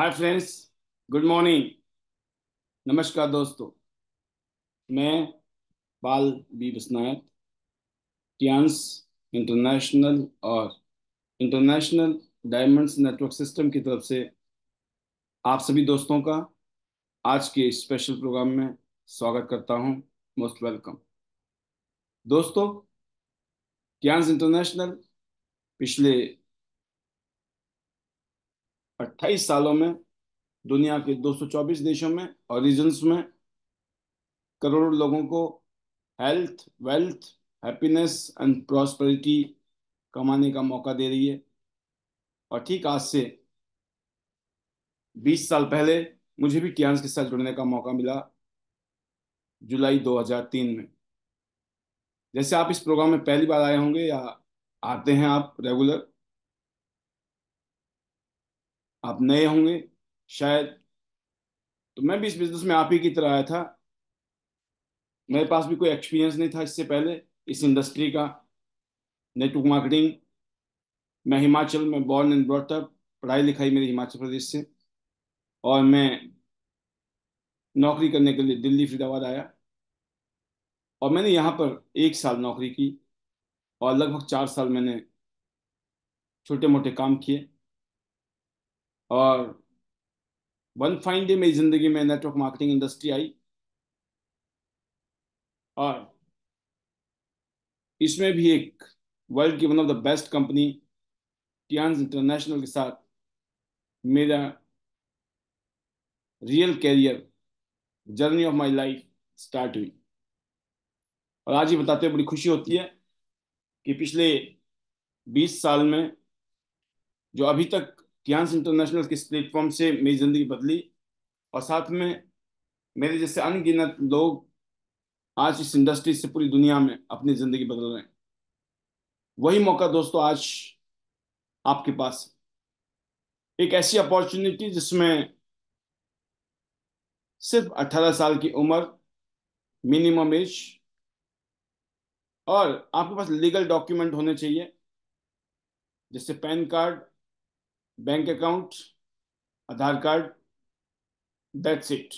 Hi friends good morning नमस्कार दोस्तों मैं Pal B Bisnayat Tiens international और इंटरनेशनल डायमंड्स नेटवर्क सिस्टम की तरफ से आप सभी दोस्तों का आज के स्पेशल प्रोग्राम में स्वागत करता हूं मोस्ट वेलकम दोस्तों टियांस इंटरनेशनल पिछले 28 सालों में दुनिया के 224 देशों में और रीजन्स में करोड़ों लोगों को health wealth happiness and prosperity कमाने का मौका दे रही है और ठीक आज से 20 साल पहले मुझे भी टियांस के साथ जुड़ने का मौका मिला जुलाई 2003 में जैसे आप इस प्रोग्राम में पहली बार आए होंगे या आते हैं आप रेगुलर आप नए होंगे शायद तो मैं भी इस बिजनेस में आप ही की तरह आया था मेरे पास भी कोई एक्सपीरियंस नहीं था इससे पहले इस इंडस्ट्री का नेटवर्क मार्केटिंग मैं हिमाचल में बॉर्न एंड ब्रॉटअप पढ़ाई लिखाई मेरी हिमाचल प्रदेश से और मैं नौकरी करने के लिए दिल्ली फरीदाबाद आया और मैंने यहाँ पर एक साल नौकरी की और लगभग चार साल मैंने छोटे मोटे काम किए और वन फाइन डे मेरी ज़िंदगी में नेटवर्क मार्केटिंग इंडस्ट्री आई और इसमें भी एक वर्ल्ड की one of the best company Tiens international के साथ मेरा real career journey of my life start हुई और आज ये बताते हुए बड़ी खुशी होती है कि पिछले 20 साल में जो अभी तक ज्ञानस इंटरनेशनल किस प्लेटफॉर्म से मेरी ज़िंदगी बदली और साथ में मेरे जैसे अनगिनत लोग आज इस इंडस्ट्री से पूरी दुनिया में अपनी ज़िंदगी बदल रहे हैं वही मौका दोस्तों आज आपके पास है एक ऐसी अपॉर्चुनिटी जिसमें सिर्फ 18 साल की उम्र मिनिमम एज और आपके पास लीगल डॉक्यूमेंट होने चाहिए जैसे pan card bank account Aadhaar card that's it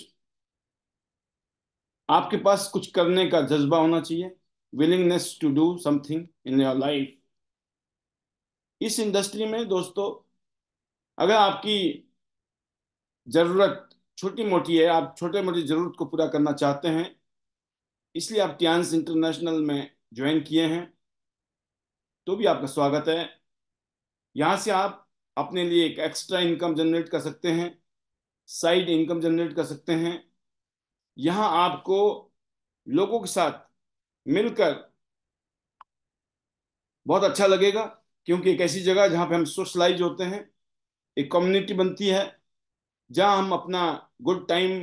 आपके पास कुछ करने का जज्बा होना चाहिए willingness to do something in your life इस इंडस्ट्री में दोस्तों अगर आपकी ज़रूरत छोटी मोटी है आप छोटे मोटी ज़रूरत को पूरा करना चाहते हैं इसलिए आप टियांस इंटरनेशनल में ज्वाइन किए हैं तो भी आपका स्वागत है यहाँ से आप अपने लिए एक एक्स्ट्रा इनकम जनरेट कर सकते हैं साइड इनकम जनरेट कर सकते हैं यहाँ आपको लोगों के साथ मिलकर बहुत अच्छा लगेगा क्योंकि एक ऐसी जगह जहाँ पे हम सोशलाइज होते हैं एक कम्युनिटी बनती है जहाँ हम अपना गुड टाइम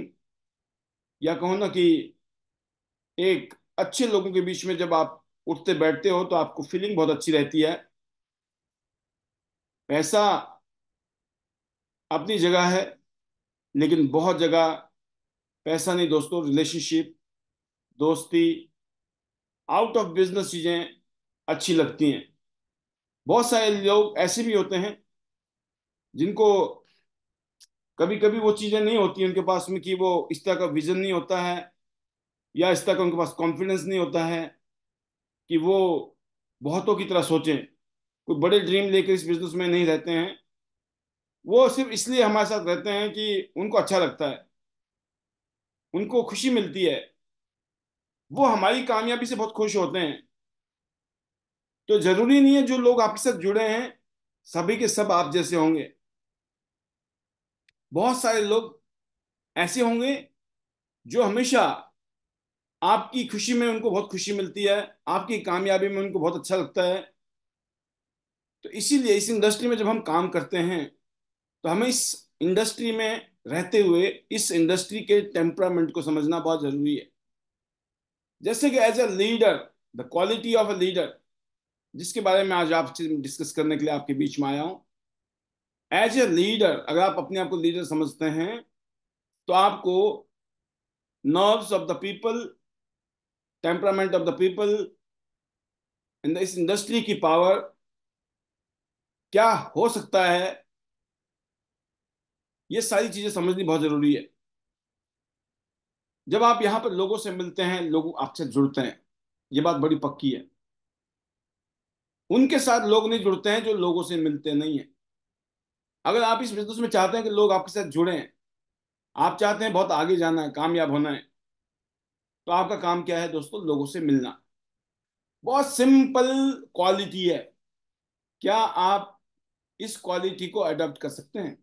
या कहो ना कि एक अच्छे लोगों के बीच में जब आप उठते बैठते हो तो आपको फीलिंग बहुत अच्छी रहती है पैसा अपनी जगह है लेकिन बहुत जगह पैसा नहीं दोस्तों रिलेशनशिप दोस्ती आउट ऑफ बिजनेस चीज़ें अच्छी लगती हैं बहुत सारे लोग ऐसे भी होते हैं जिनको कभी कभी वो चीज़ें नहीं होती उनके पास में कि वो इस तरह का विजन नहीं होता है या इस तरह का उनके पास कॉन्फिडेंस नहीं होता है कि वो बहुतों की तरह सोचें कोई बड़े ड्रीम लेकर इस बिजनेस में नहीं रहते हैं वो सिर्फ इसलिए हमारे साथ रहते हैं कि उनको अच्छा लगता है उनको खुशी मिलती है वो हमारी कामयाबी से बहुत खुश होते हैं तो जरूरी नहीं है जो लोग आपके साथ जुड़े हैं सभी के सब आप जैसे होंगे बहुत सारे लोग ऐसे होंगे जो हमेशा आपकी खुशी में उनको बहुत खुशी मिलती है आपकी कामयाबी में उनको बहुत अच्छा लगता है तो इसीलिए इस इंडस्ट्री में जब हम काम करते हैं तो हमें इस इंडस्ट्री में रहते हुए इस इंडस्ट्री के टेम्परामेंट को समझना बहुत जरूरी है जैसे कि as a leader the quality of a leader जिसके बारे में आज आपसे डिस्कस करने के लिए आपके बीच में आया हूं एज ए लीडर अगर आप अपने आप को लीडर समझते हैं तो आपको nerves of the people temperament of the people in इस इंडस्ट्री की पावर क्या हो सकता है ये सारी चीजें समझनी बहुत जरूरी है जब आप यहां पर लोगों से मिलते हैं लोग आपसे जुड़ते हैं ये बात बड़ी पक्की है उनके साथ लोग नहीं जुड़ते हैं जो लोगों से मिलते नहीं हैं अगर आप इस बिजनेस में चाहते हैं कि लोग आपके साथ जुड़े हैं आप चाहते हैं बहुत आगे जाना है कामयाब होना है तो आपका काम क्या है दोस्तों लोगों से मिलना बहुत सिंपल क्वालिटी है क्या आप इस क्वालिटी को अडॉप्ट कर सकते हैं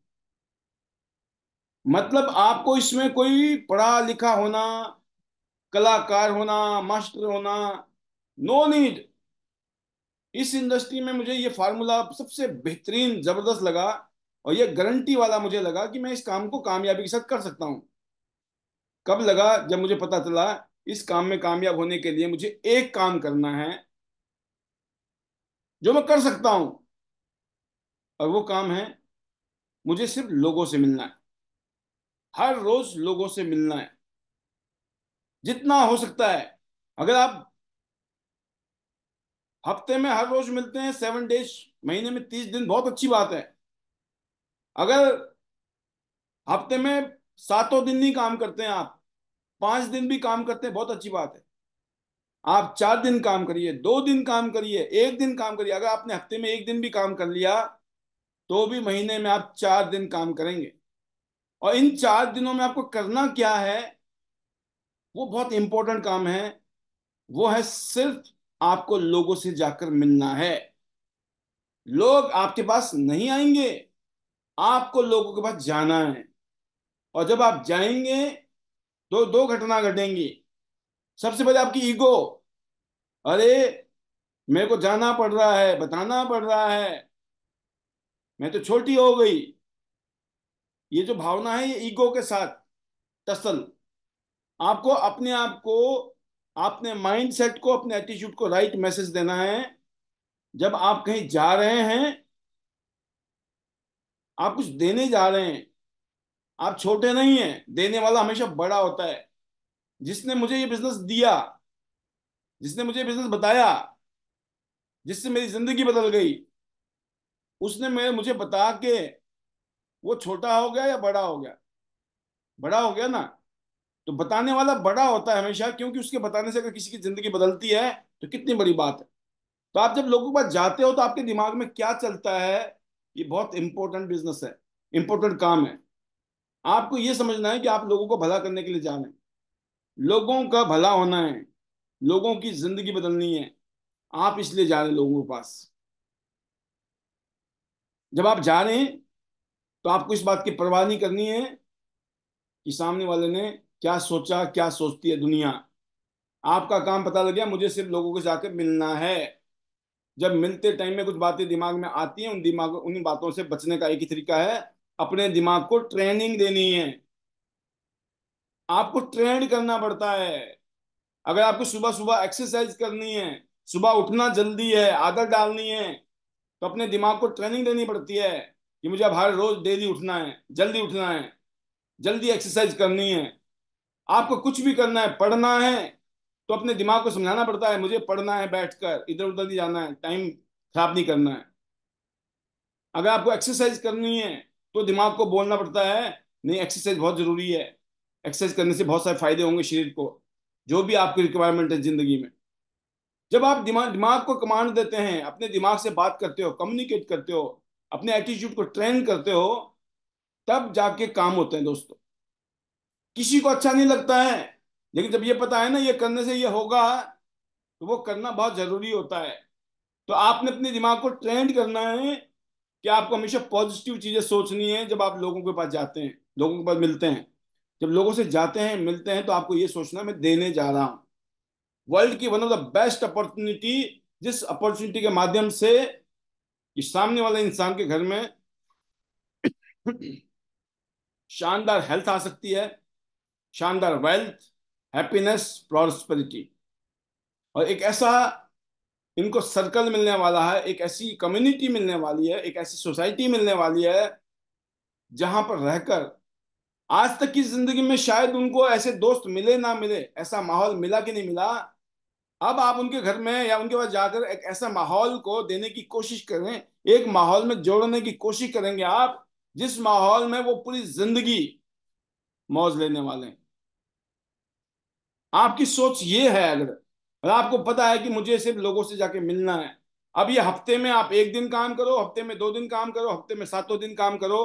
मतलब आपको इसमें कोई पढ़ा लिखा होना कलाकार होना मास्टर होना नो नीड इस इंडस्ट्री में मुझे ये फार्मूला सबसे बेहतरीन जबरदस्त लगा और ये गारंटी वाला मुझे लगा कि मैं इस काम को कामयाबी के साथ कर सकता हूं कब लगा जब मुझे पता चला इस काम में कामयाब होने के लिए मुझे एक काम करना है जो मैं कर सकता हूं और वो काम है मुझे सिर्फ लोगों से मिलना है हर रोज लोगों से मिलना है जितना हो सकता है अगर आप हफ्ते में हर रोज मिलते हैं सेवन डेज महीने में तीस दिन बहुत अच्छी बात है अगर हफ्ते में सातों दिन नहीं काम करते हैं आप पांच दिन भी काम करते हैं बहुत अच्छी बात है आप चार दिन काम करिए दो दिन काम करिए एक दिन काम करिए अगर आपने हफ्ते में एक दिन भी काम कर लिया तो भी महीने में आप चार दिन काम करेंगे और इन चार दिनों में आपको करना क्या है वो बहुत इंपॉर्टेंट काम है वो है सिर्फ आपको लोगों से जाकर मिलना है लोग आपके पास नहीं आएंगे आपको लोगों के पास जाना है और जब आप जाएंगे तो दो घटना घटेंगी सबसे पहले आपकी ईगो अरे मेरे को जाना पड़ रहा है बताना पड़ रहा है मैं तो छोटी हो गई ये जो भावना है ये ईगो के साथ तसल आपको अपने आप को अपने माइंड सेट को अपने एटीट्यूड को राइट मैसेज देना है जब आप कहीं जा रहे हैं आप कुछ देने जा रहे हैं आप छोटे नहीं हैं देने वाला हमेशा बड़ा होता है जिसने मुझे ये बिजनेस दिया जिसने मुझे बिजनेस बताया जिससे मेरी जिंदगी बदल गई उसने मैं मुझे बता के वो छोटा हो गया या बड़ा हो गया बड़ा हो गया ना तो बताने वाला बड़ा होता है हमेशा क्योंकि उसके बताने से अगर किसी की जिंदगी बदलती है तो कितनी बड़ी बात है तो आप जब लोगों के पास जाते हो तो आपके दिमाग में क्या चलता है ये बहुत इंपॉर्टेंट बिजनेस है इंपॉर्टेंट काम है आपको ये समझना है कि आप लोगों को भला करने के लिए जा रहे हैं लोगों का भला होना है लोगों की जिंदगी बदलनी है आप इसलिए जा रहे हैं लोगों के पास जब आप जा रहे हैं तो आपको इस बात की परवाह नहीं करनी है कि सामने वाले ने क्या सोचा क्या सोचती है दुनिया आपका काम पता लग गया मुझे सिर्फ लोगों के जाकर मिलना है जब मिलते टाइम में कुछ बातें दिमाग में आती हैं उन दिमाग उन बातों से बचने का एक ही तरीका है अपने दिमाग को ट्रेनिंग देनी है आपको ट्रेन करना पड़ता है अगर आपको सुबह सुबह एक्सरसाइज करनी है सुबह उठना जल्दी है आदत डालनी है तो अपने दिमाग को ट्रेनिंग देनी पड़ती है कि मुझे अब हर रोज डेली उठना है जल्दी उठना है जल्दी एक्सरसाइज करनी है आपको कुछ भी करना है पढ़ना है तो अपने दिमाग को समझाना पड़ता है मुझे पढ़ना है बैठकर इधर उधर नहीं जाना है टाइम खराब नहीं करना है अगर आपको एक्सरसाइज करनी है तो दिमाग को बोलना पड़ता है नहीं एक्सरसाइज बहुत ज़रूरी है एक्सरसाइज करने से बहुत सारे फायदे होंगे शरीर को जो भी आपकी रिक्वायरमेंट है ज़िंदगी में जब आप दिमाग दिमाग को कमांड देते हैं अपने दिमाग से बात करते हो कम्युनिकेट करते हो अपने एटीट्यूड को ट्रेन करते हो तब जाके काम होते हैं दोस्तों किसी को अच्छा नहीं लगता है लेकिन जब ये पता है ना ये करने से ये होगा तो वो करना बहुत जरूरी होता है तो आपने अपने दिमाग को ट्रेंड करना है कि आपको हमेशा पॉजिटिव चीजें सोचनी है जब आप लोगों के पास जाते हैं लोगों के पास मिलते हैं जब लोगों से जाते हैं मिलते हैं तो आपको ये सोचना मैं देने जा रहा हूं वर्ल्ड की one of the best opportunity जिस अपॉर्चुनिटी के माध्यम से सामने वाले इंसान के घर में शानदार हेल्थ आ सकती है शानदार वेल्थ हैप्पीनेस प्रॉस्पेरिटी और एक ऐसा इनको सर्कल मिलने वाला है एक ऐसी कम्युनिटी मिलने वाली है एक ऐसी सोसाइटी मिलने वाली है जहां पर रहकर आज तक की जिंदगी में शायद उनको ऐसे दोस्त मिले ना मिले ऐसा माहौल मिला कि नहीं मिला अब आप उनके घर में या उनके पास जाकर एक ऐसा माहौल को देने की कोशिश करें एक माहौल में जोड़ने की कोशिश करेंगे आप जिस माहौल में वो पूरी जिंदगी मौज लेने वाले हैं आपकी सोच ये है अगर और आपको पता है कि मुझे सिर्फ लोगों से जाके मिलना है अब ये हफ्ते में आप एक दिन काम करो हफ्ते में दो दिन काम करो हफ्ते में सातों दिन काम करो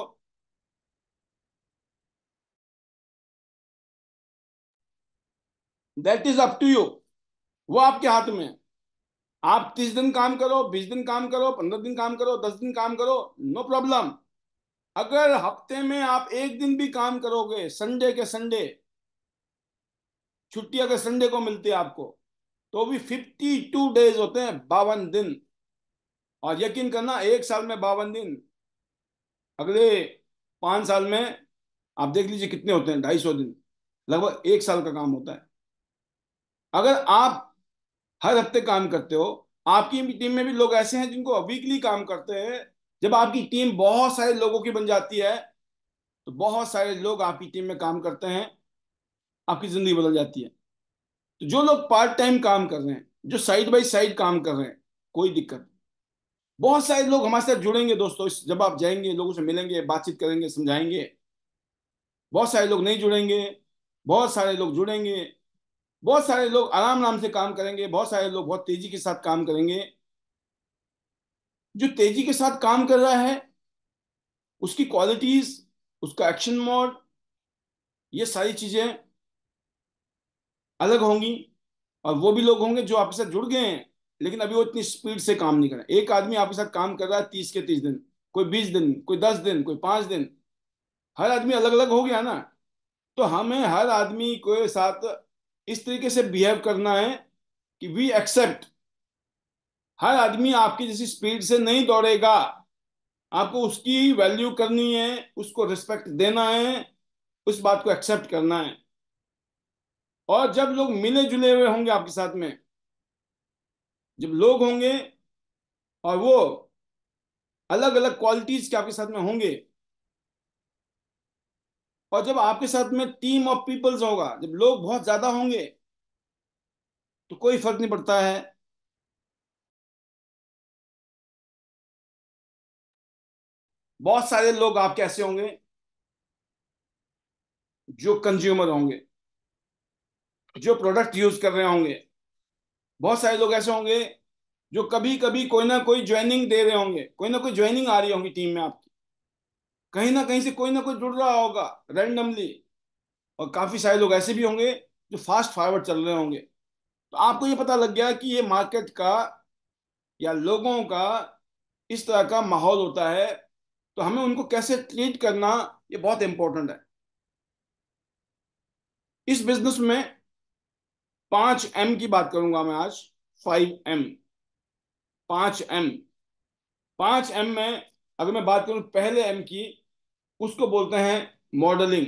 that is up to you वो आपके हाथ में है आप तीस दिन काम करो बीस दिन काम करो पंद्रह दिन काम करो दस दिन काम करो नो प्रॉब्लम अगर हफ्ते में आप एक दिन भी काम करोगे संडे के संडे छुट्टी अगर संडे को मिलती है आपको तो भी फिफ्टी टू डेज होते हैं बावन दिन और यकीन करना एक साल में बावन दिन अगले पांच साल में आप देख लीजिए कितने होते हैं ढाई सौ दिन लगभग एक साल का काम होता है अगर आप हर हफ्ते काम करते हो आपकी टीम में भी लोग ऐसे हैं जिनको वीकली काम करते हैं जब आपकी टीम बहुत सारे लोगों की बन जाती है तो बहुत सारे लोग आपकी टीम में काम करते हैं आपकी जिंदगी बदल जाती है तो जो लोग पार्ट टाइम काम कर रहे हैं जो साइड बाई साइड काम कर रहे हैं कोई दिक्कत नहीं बहुत सारे लोग हमारे साथ जुड़ेंगे दोस्तों जब आप जाएंगे लोगों से मिलेंगे बातचीत करेंगे समझाएंगे बहुत सारे लोग नहीं जुड़ेंगे बहुत सारे लोग जुड़ेंगे बहुत सारे लोग आराम आराम से काम करेंगे बहुत सारे लोग बहुत तेजी के साथ काम करेंगे जो तेजी के साथ काम कर रहा है उसकी क्वालिटीज उसका एक्शन मोड ये सारी चीजें अलग होंगी और वो भी लोग होंगे जो आपके साथ जुड़ गए हैं लेकिन अभी वो इतनी स्पीड से काम नहीं कर रहे एक आदमी आपके साथ काम कर रहा है तीस के तीस दिन कोई बीस दिन कोई दस दिन कोई पांच दिन हर आदमी अलग अलग हो गया ना तो हमें हर आदमी के साथ इस तरीके से बिहेव करना है कि वी एक्सेप्ट हर आदमी आपकी जैसी स्पीड से नहीं दौड़ेगा आपको उसकी वैल्यू करनी है उसको रिस्पेक्ट देना है उस बात को एक्सेप्ट करना है और जब लोग मिले जुले हुए होंगे आपके साथ में जब लोग होंगे और वो अलग अलग क्वालिटीज के आपके साथ में होंगे और जब आपके साथ में टीम ऑफ पीपल्स होगा जब लोग बहुत ज्यादा होंगे तो कोई फर्क नहीं पड़ता है बहुत सारे लोग आप कैसे होंगे जो कंज्यूमर होंगे जो प्रोडक्ट यूज कर रहे होंगे बहुत सारे लोग ऐसे होंगे जो कभी कभी कोई ना कोई ज्वाइनिंग दे रहे होंगे कोई ना कोई ज्वाइनिंग आ रही होंगी टीम में आपकी कहीं ना कहीं से कोई ना कोई जुड़ रहा होगा रैंडमली और काफी सारे लोग ऐसे भी होंगे जो फास्ट फॉरवर्ड चल रहे होंगे तो आपको ये पता लग गया कि ये मार्केट का या लोगों का इस तरह का माहौल होता है तो हमें उनको कैसे ट्रीट करना ये बहुत इंपॉर्टेंट है इस बिजनेस में पांच एम की बात करूंगा मैं आज फाइव एम पांच एम पांच एम में अगर मैं बात करूं पहले एम की उसको बोलते हैं मॉडलिंग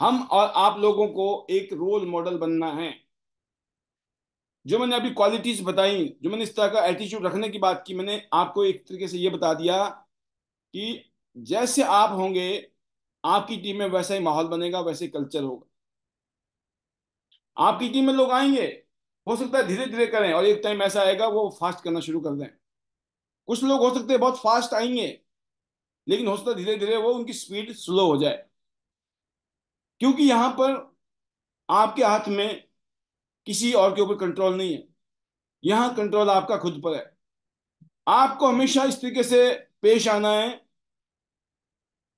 हम और आप लोगों को एक रोल मॉडल बनना है जो मैंने अभी क्वालिटीज बताई जो मैंने इस तरह का एटीट्यूड रखने की बात की मैंने आपको एक तरीके से यह बता दिया कि जैसे आप होंगे आपकी टीम में वैसा ही माहौल बनेगा वैसे कल्चर होगा आपकी टीम में लोग आएंगे हो सकता है धीरे धीरे करें और एक टाइम ऐसा आएगा वो फास्ट करना शुरू कर दें कुछ लोग हो सकते हैं बहुत फास्ट आएंगे लेकिन हो सकता धीरे धीरे वो उनकी स्पीड स्लो हो जाए क्योंकि यहां पर आपके हाथ में किसी और के ऊपर कंट्रोल नहीं है यहां कंट्रोल आपका खुद पर है आपको हमेशा इस तरीके से पेश आना है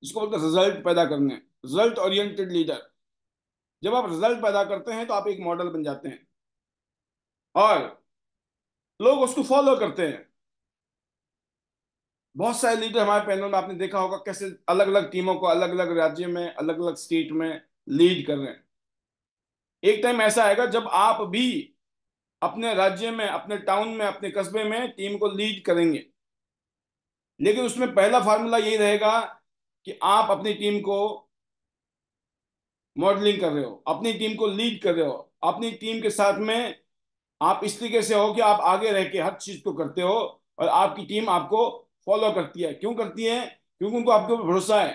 इसको बोलते हैं रिजल्ट पैदा करने रिजल्ट ओरिएंटेड लीडर जब आप रिजल्ट पैदा करते हैं तो आप एक मॉडल बन जाते हैं और लोग उसको फॉलो करते हैं बहुत सारे लीडर हमारे पैनल में आपने देखा होगा कैसे अलग अलग टीमों को अलग अलग राज्य में अलग अलग स्टेट में लीड कर रहे हैं एक टाइम ऐसा आएगा जब आप भी अपने राज्य में अपने टाउन में अपने कस्बे में टीम को लीड करेंगे लेकिन उसमें पहला फार्मूला यही रहेगा कि आप अपनी टीम को मॉडलिंग कर रहे हो अपनी टीम को लीड कर रहे हो अपनी टीम के साथ में आप इस तरीके से हो कि आप आगे रह के हर चीज को करते हो और आपकी टीम आपको फॉलो करती है क्यों करती है क्योंकि उनको आपके ऊपर भरोसा है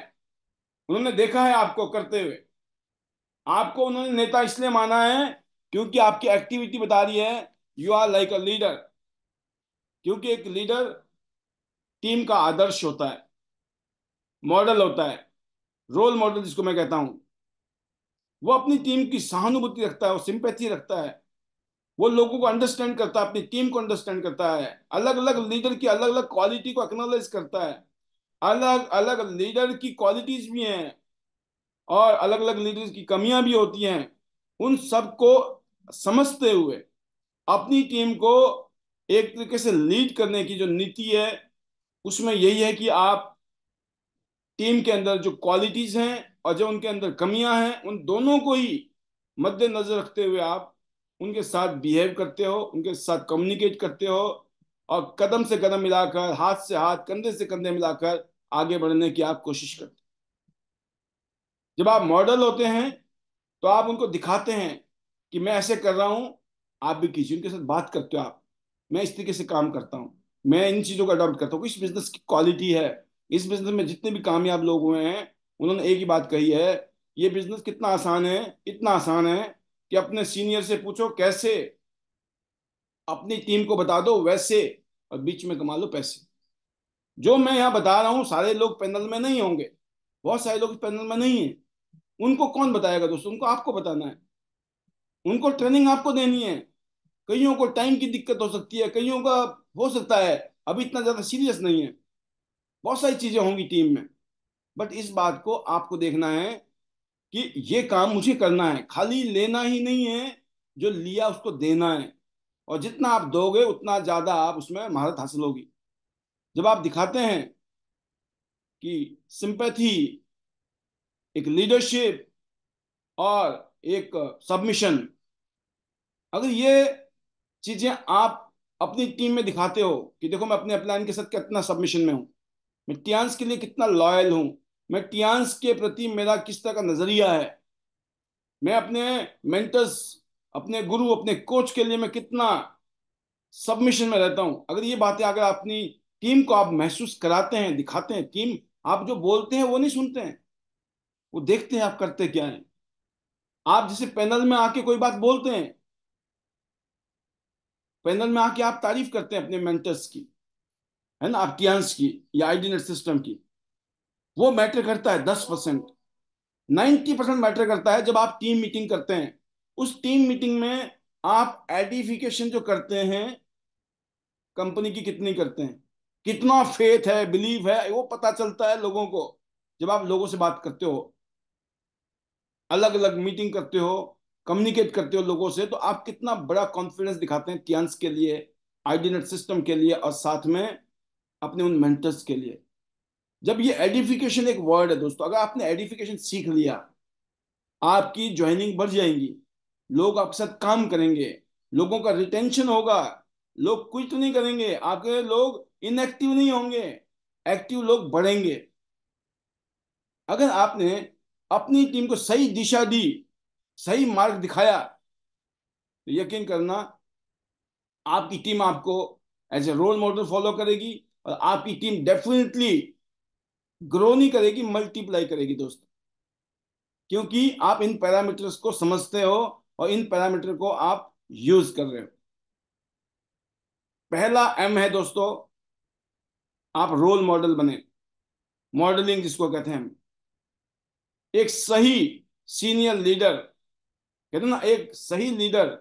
उन्होंने देखा है आपको करते हुए आपको उन्होंने नेता इसलिए माना है क्योंकि आपकी एक्टिविटी बता रही है you are like a leader क्योंकि एक लीडर टीम का आदर्श होता है मॉडल होता है रोल मॉडल जिसको मैं कहता हूं वो अपनी टीम की सहानुभूति रखता है वो सिंपैथी रखता है वो लोगों को अंडरस्टैंड करता है अपनी टीम को अंडरस्टैंड करता है अलग अलग लीडर की अलग अलग क्वालिटी को एक्नोलाइज करता है अलग अलग लीडर की क्वालिटीज भी हैं और अलग अलग लीडर की कमियां भी होती हैं उन सबको समझते हुए अपनी टीम को एक तरीके से लीड करने की जो नीति है उसमें यही है कि आप टीम के अंदर जो क्वालिटीज हैं और जो उनके अंदर कमियां हैं उन दोनों को ही मद्देनजर रखते हुए आप उनके साथ बिहेव करते हो उनके साथ कम्युनिकेट करते हो और कदम से कदम मिलाकर हाथ से हाथ कंधे से कंधे मिलाकर आगे बढ़ने की आप कोशिश करते हो जब आप मॉडल होते हैं तो आप उनको दिखाते हैं कि मैं ऐसे कर रहा हूँ आप भी कीजिए उनके साथ बात करते हो आप मैं इस तरीके से काम करता हूँ मैं इन चीज़ों को अडॉप्ट करता हूँ इस बिजनेस की क्वालिटी है इस बिजनेस में जितने भी कामयाब लोग हुए हैं उन्होंने एक ही बात कही है ये बिजनेस कितना आसान है इतना आसान है कि अपने सीनियर से पूछो कैसे अपनी टीम को बता दो वैसे और बीच में कमा लो पैसे जो मैं यहाँ बता रहा हूँ सारे लोग पैनल में नहीं होंगे बहुत सारे लोग पैनल में नहीं है उनको कौन बताएगा दोस्तों उनको आपको बताना है उनको ट्रेनिंग आपको देनी है कईयों को टाइम की दिक्कत हो सकती है कईयों का हो सकता है अभी इतना ज्यादा सीरियस नहीं है बहुत सारी चीजें होंगी टीम में बट इस बात को आपको देखना है कि ये काम मुझे करना है खाली लेना ही नहीं है जो लिया उसको देना है और जितना आप दोगे उतना ज्यादा आप उसमें महारत हासिल होगी जब आप दिखाते हैं कि सिंपैथी एक लीडरशिप और एक सबमिशन अगर ये चीजें आप अपनी टीम में दिखाते हो कि देखो मैं अपने अपलाइन के साथ कितना सबमिशन में हूं मैं टियांस के लिए कितना लॉयल हूं मैं टियांस के प्रति मेरा किस तरह का नजरिया है मैं अपने मेंटर्स अपने गुरु अपने कोच के लिए मैं कितना सबमिशन में रहता हूं अगर ये बातें अगर अपनी टीम को आप महसूस कराते हैं दिखाते हैं टीम आप जो बोलते हैं वो नहीं सुनते हैं वो देखते हैं आप करते क्या है आप जैसे पैनल में आके कोई बात बोलते हैं पैनल में आके आप तारीफ करते हैं अपने मेंटर्स की है ना आप की या आईडी नेट सिस्टम की वो मैटर करता है दस परसेंट नाइन्टी परसेंट मैटर करता है जब आप टीम मीटिंग करते हैं उस टीम मीटिंग में आप एडिफिकेशन जो करते हैं कंपनी की कितनी करते हैं कितना फेथ है बिलीव है वो पता चलता है लोगों को जब आप लोगों से बात करते हो अलग अलग मीटिंग करते हो कम्युनिकेट करते हो लोगों से तो आप कितना बड़ा कॉन्फिडेंस दिखाते हैं टियांस के लिए नेट सिस्टम के लिए और साथ में अपने उन मेंटर्स के लिए जब ये एडिफिकेशन एक वर्ड है दोस्तों अगर आपने एडिफिकेशन सीख लिया आपकी ज्वाइनिंग बढ़ जाएंगी लोग आपके साथ काम करेंगे लोगों का रिटेंशन होगा लोग कुछ तो नहीं करेंगे आपके लोग इनएक्टिव नहीं होंगे एक्टिव लोग बढ़ेंगे अगर आपने अपनी टीम को सही दिशा दी सही मार्ग दिखाया तो यकीन करना आपकी टीम आपको as a role model follow करेगी और आपकी टीम डेफिनेटली ग्रो नहीं करेगी मल्टीप्लाई करेगी दोस्तों क्योंकि आप इन पैरामीटर्स को समझते हो और इन पैरामीटर को आप यूज कर रहे हो पहला एम है दोस्तों आप रोल मॉडल बने मॉडलिंग जिसको कहते हैं एक सही सीनियर लीडर कहते ना एक सही लीडर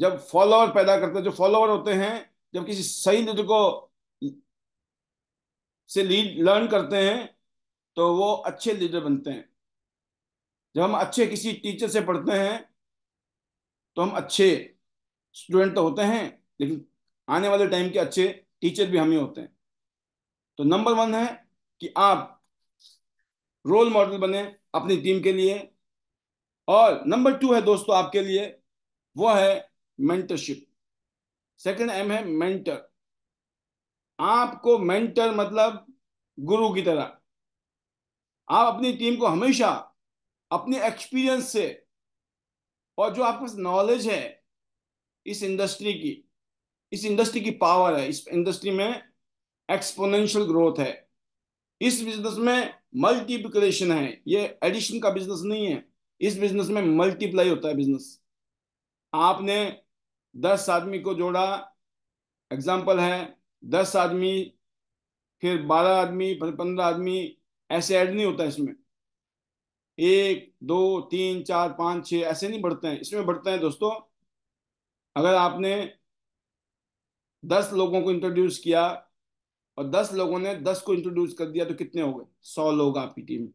जब फॉलोअर पैदा करते जो फॉलोअर होते हैं जब किसी सही लीडर को से लीड लर्न करते हैं तो वो अच्छे लीडर बनते हैं जब हम अच्छे किसी टीचर से पढ़ते हैं तो हम अच्छे स्टूडेंट तो होते हैं लेकिन आने वाले टाइम के अच्छे टीचर भी हम ही होते हैं तो नंबर वन है कि आप रोल मॉडल बने अपनी टीम के लिए और नंबर टू है दोस्तों आपके लिए वो है मेंटरशिप सेकंड एम है मेंटर आपको मेंटर मतलब गुरु की तरह आप अपनी टीम को हमेशा अपने एक्सपीरियंस से और जो आपके पास नॉलेज है इस इंडस्ट्री की इस इंडस्ट्री की पावर है इस इंडस्ट्री में एक्सपोनेंशियल ग्रोथ है इस बिजनेस में मल्टीप्लिकेशन है ये एडिशन का बिजनेस नहीं है इस बिजनेस में मल्टीप्लाई होता है बिजनेस आपने दस आदमी को जोड़ा एग्जाम्पल है दस आदमी फिर बारह आदमी फिर पंद्रह आदमी ऐसे ऐड नहीं होता इसमें एक दो तीन चार पाँच छः ऐसे नहीं बढ़ते हैं इसमें बढ़ते हैं दोस्तों अगर आपने दस लोगों को इंट्रोड्यूस किया और दस लोगों ने दस को इंट्रोड्यूस कर दिया तो कितने हो गए सौ लोग आपकी टीम में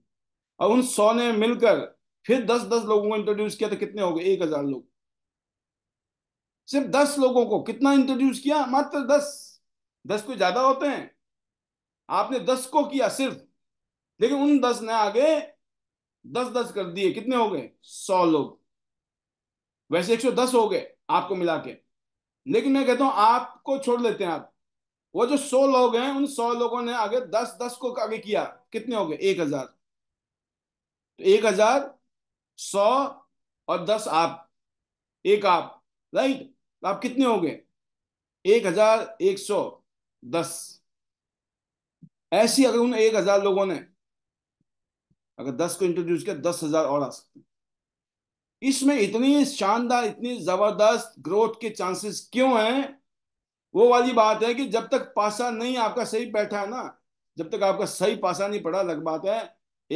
और उन सौ ने मिलकर फिर दस दस लोगों को इंट्रोड्यूस किया तो कितने हो गए एक हजार लोग सिर्फ दस लोगों को कितना इंट्रोड्यूस किया मात्र दस दस को ज्यादा होते हैं आपने दस को किया सिर्फ लेकिन उन दस ने आगे दस दस कर दिए कितने हो गए सौ लोग वैसे एक सौ दस हो गए आपको मिला के लेकिन मैं कहता हूं आपको छोड़ लेते हैं आप वो जो सौ लोग हैं उन सौ लोगों ने आगे दस दस को आगे किया कितने हो गए एक हजार तो एक हजार सौ और दस आप एक आप राइट तो आप कितने हो गए एक हजार एक सौ दस ऐसी अगर उन एक हजार लोगों ने अगर दस को इंट्रोड्यूस किया दस हजार और आ सकते इसमें इतनी शानदार इतनी जबरदस्त ग्रोथ के चांसेस क्यों हैं वो वाली बात है कि जब तक पासा नहीं आपका सही बैठा है ना जब तक आपका सही पासा नहीं पड़ा लग बात है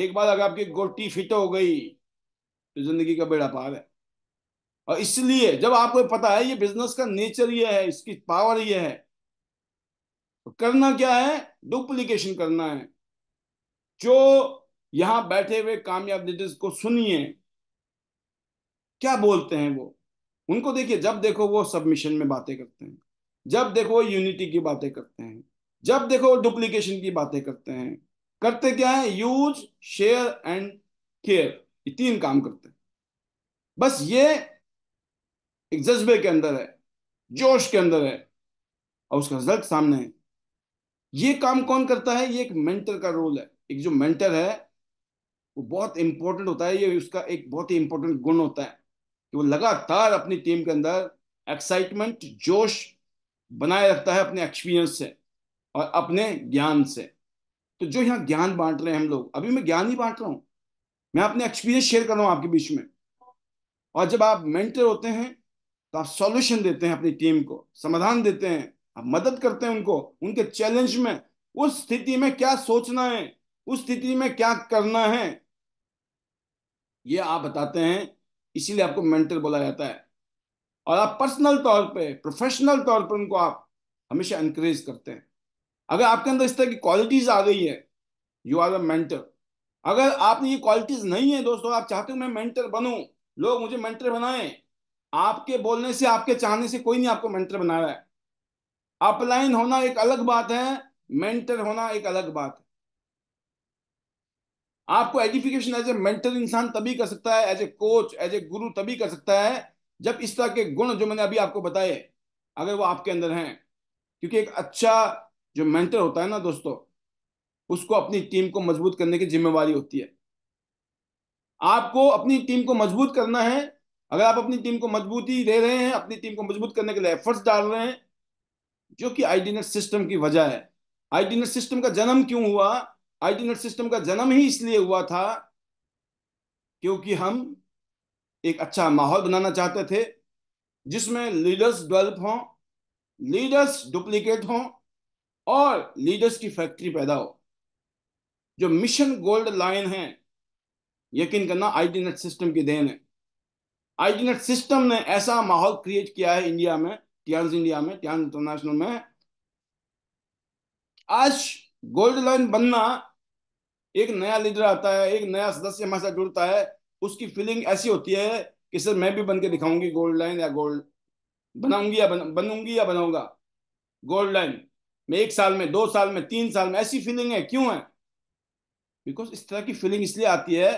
एक बार अगर आपकी गोटी फिट हो गई तो जिंदगी का बेड़ा पार है और इसलिए जब आपको पता है ये बिजनेस का नेचर ये है इसकी पावर ये है तो करना क्या है डुप्लीकेशन करना है जो यहां बैठे हुए कामयाब लीडर्स को सुनिए क्या बोलते हैं वो उनको देखिए जब देखो वो सबमिशन में बातें करते हैं जब देखो वो यूनिटी की बातें करते हैं जब देखो डुप्लीकेशन की बातें करते हैं करते क्या है यूज शेयर एंड केयर ये तीन काम करते हैं बस ये एक जज्बे के अंदर है जोश के अंदर है और उसका रिजल्ट सामने है ये काम कौन करता है ये एक मेंटर का रोल है एक जो मेंटर है वो बहुत इंपॉर्टेंट होता है ये उसका एक बहुत ही इंपॉर्टेंट गुण होता है कि वो लगातार अपनी टीम के अंदर एक्साइटमेंट जोश बनाए रखता है अपने एक्सपीरियंस से और अपने ज्ञान से तो जो यहाँ ज्ञान बांट रहे हैं हम लोग अभी मैं ज्ञान ही बांट रहा हूँ मैं अपने एक्सपीरियंस शेयर कर रहा हूँ आपके बीच में और जब आप मेंटर होते हैं तो आप सॉल्यूशन देते हैं अपनी टीम को समाधान देते हैं मदद करते हैं उनको उनके चैलेंज में उस स्थिति में क्या सोचना है उस स्थिति में क्या करना है ये आप बताते हैं इसीलिए आपको मेंटर बोला जाता है और आप पर्सनल तौर पे प्रोफेशनल तौर पर उनको आप हमेशा इंकरेज करते हैं अगर आपके अंदर इस तरह की क्वालिटीज आ गई है यू आर अ मेंटर अगर आपने ये क्वालिटीज नहीं है दोस्तों आप चाहते हो मैं मेंटर बनूं लोग मुझे मेंटर बनाएं आपके बोलने से आपके चाहने से कोई नहीं आपको मेंटर बना रहा है अपलाइन होना एक अलग बात है मेंटर होना एक अलग बात है आपको एजुकेशन एज ए मेंटर इंसान तभी कर सकता है as a coach as a guru तभी कर सकता है जब इस तरह के गुण जो मैंने अभी आपको बताए अगर वो आपके अंदर हैं क्योंकि एक अच्छा जो मेंटर होता है ना दोस्तों उसको अपनी टीम को मजबूत करने की जिम्मेवारी होती है आपको अपनी टीम को मजबूत करना है अगर आप अपनी टीम को मजबूती दे रहे हैं अपनी टीम को मजबूत करने के लिए एफर्ट्स डाल रहे हैं जो कि आईडीनेट सिस्टम की वजह है आईडीनेट सिस्टम का जन्म क्यों हुआ आईडीनेट सिस्टम का जन्म ही इसलिए हुआ था क्योंकि हम एक अच्छा माहौल बनाना चाहते थे जिसमें लीडर्स डेवलप हों लीडर्स डुप्लीकेट हों और लीडर्स की फैक्ट्री पैदा हो जो मिशन गोल्ड लाइन है यकीन करना आईडीनेट सिस्टम की देन है आईडीनेट नेट सिस्टम ने ऐसा माहौल क्रिएट किया है इंडिया में टियांस इंडिया में टियांस इंटरनेशनल में आज गोल्ड लाइन बनना एक नया लीडर आता है एक नया सदस्य हमारे साथ जुड़ता है उसकी फीलिंग ऐसी होती है कि सर मैं भी बन के दिखाऊंगी गोल्ड लाइन या गोल्ड बनाऊंगी या बन, बनूंगी या बनाऊंगा गोल्ड लाइन में एक साल में दो साल में तीन साल में ऐसी फीलिंग है क्यों है बिकॉज इस तरह की फीलिंग इसलिए आती है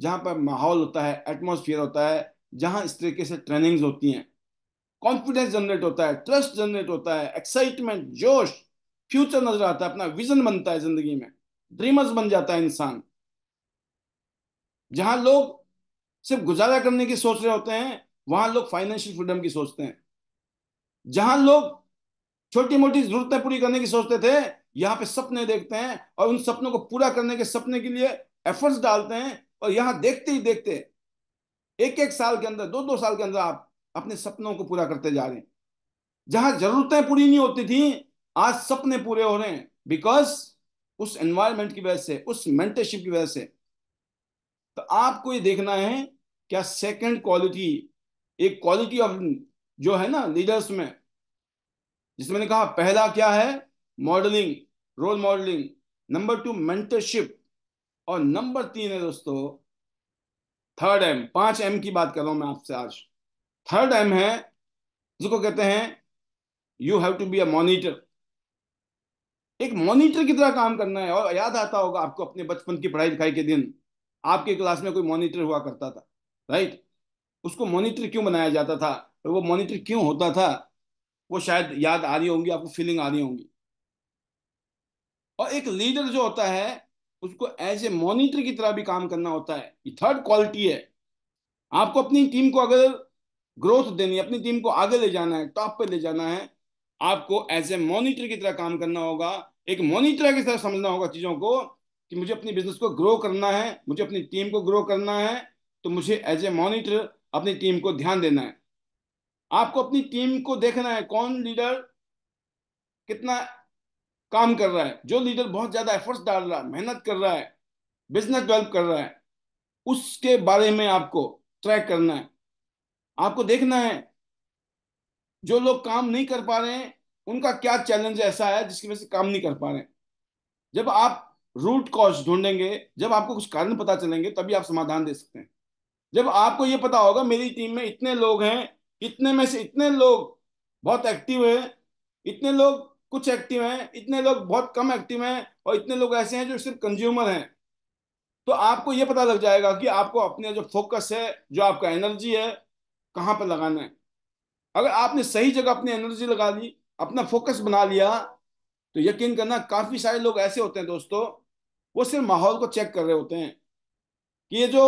जहां पर माहौल होता है एटमोसफियर होता है जहां इस तरीके से ट्रेनिंग्स होती हैं कॉन्फिडेंस जनरेट होता है ट्रस्ट जनरेट होता है एक्साइटमेंट जोश फ्यूचर नजर आता है अपना विजन बनता है जिंदगी में ड्रीमर्स बन जाता है इंसान जहां लोग सिर्फ गुजारा करने की सोच रहे होते हैं वहां लोग फाइनेंशियल फ्रीडम की सोचते हैं जहां लोग छोटी मोटी जरूरतें पूरी करने की सोचते थे यहां पे सपने देखते हैं और उन सपनों को पूरा करने के सपने के लिए एफर्ट्स डालते हैं और यहां देखते ही देखते एक एक साल के अंदर दो दो साल के अंदर आप अपने सपनों को पूरा करते जा रहे हैं जहां जरूरतें पूरी नहीं होती थी आज सपने पूरे हो रहे हैं बिकॉज उस एनवायरमेंट की वजह से उस मेंटरशिप की वजह से तो आपको ये देखना है क्या सेकंड क्वालिटी एक क्वालिटी ऑफ जो है ना लीडर्स में जिसमें मैंने कहा पहला क्या है modelling role modelling number two mentorship और नंबर तीन है दोस्तों थर्ड एम पांच एम की बात कर रहा हूं मैं आपसे आज थर्ड एम है जिसको कहते हैं you have to be a monitor एक मॉनिटर की तरह काम करना है और याद आता होगा आपको अपने बचपन की पढ़ाई लिखाई के दिन आपके क्लास में कोई मॉनिटर हुआ करता था राइट उसको मॉनिटर क्यों बनाया जाता था और वो मॉनिटर क्यों होता था वो शायद याद आ रही होंगी आपको फीलिंग आ रही होंगी और एक लीडर जो होता है उसको एज ए मॉनिटर की तरह भी काम करना होता है ये थर्ड क्वालिटी है आपको अपनी टीम को अगर ग्रोथ देनी अपनी टीम को आगे ले जाना है टॉप पे ले जाना है आपको एज ए मॉनिटर की तरह काम करना होगा एक मॉनिटर की तरह समझना होगा चीज़ों को कि मुझे अपनी बिजनेस को ग्रो करना है मुझे अपनी टीम को ग्रो करना है तो मुझे एज ए मॉनिटर अपनी टीम को ध्यान देना है आपको अपनी टीम को देखना है कौन लीडर कितना काम कर रहा है जो लीडर बहुत ज़्यादा एफर्ट्स डाल रहा है मेहनत कर रहा है बिजनेस डेवलप कर रहा है उसके बारे में आपको ट्रैक करना है आपको देखना है जो लोग काम नहीं कर पा रहे हैं उनका क्या चैलेंज ऐसा है जिसकी वजह से काम नहीं कर पा रहे जब आप रूट कॉज ढूंढेंगे जब आपको कुछ कारण पता चलेंगे तभी आप समाधान दे सकते हैं जब आपको ये पता होगा मेरी टीम में इतने लोग हैं इतने में से इतने लोग बहुत एक्टिव हैं इतने लोग कुछ एक्टिव हैं इतने लोग बहुत कम एक्टिव हैं और इतने लोग ऐसे हैं जो सिर्फ कंज्यूमर हैं तो आपको ये पता लग जाएगा कि आपको अपने जो फोकस है जो आपका एनर्जी है कहाँ पर लगाना है अगर आपने सही जगह अपनी एनर्जी लगा ली अपना फोकस बना लिया तो यकीन करना काफी सारे लोग ऐसे होते हैं दोस्तों वो सिर्फ माहौल को चेक कर रहे होते हैं कि ये जो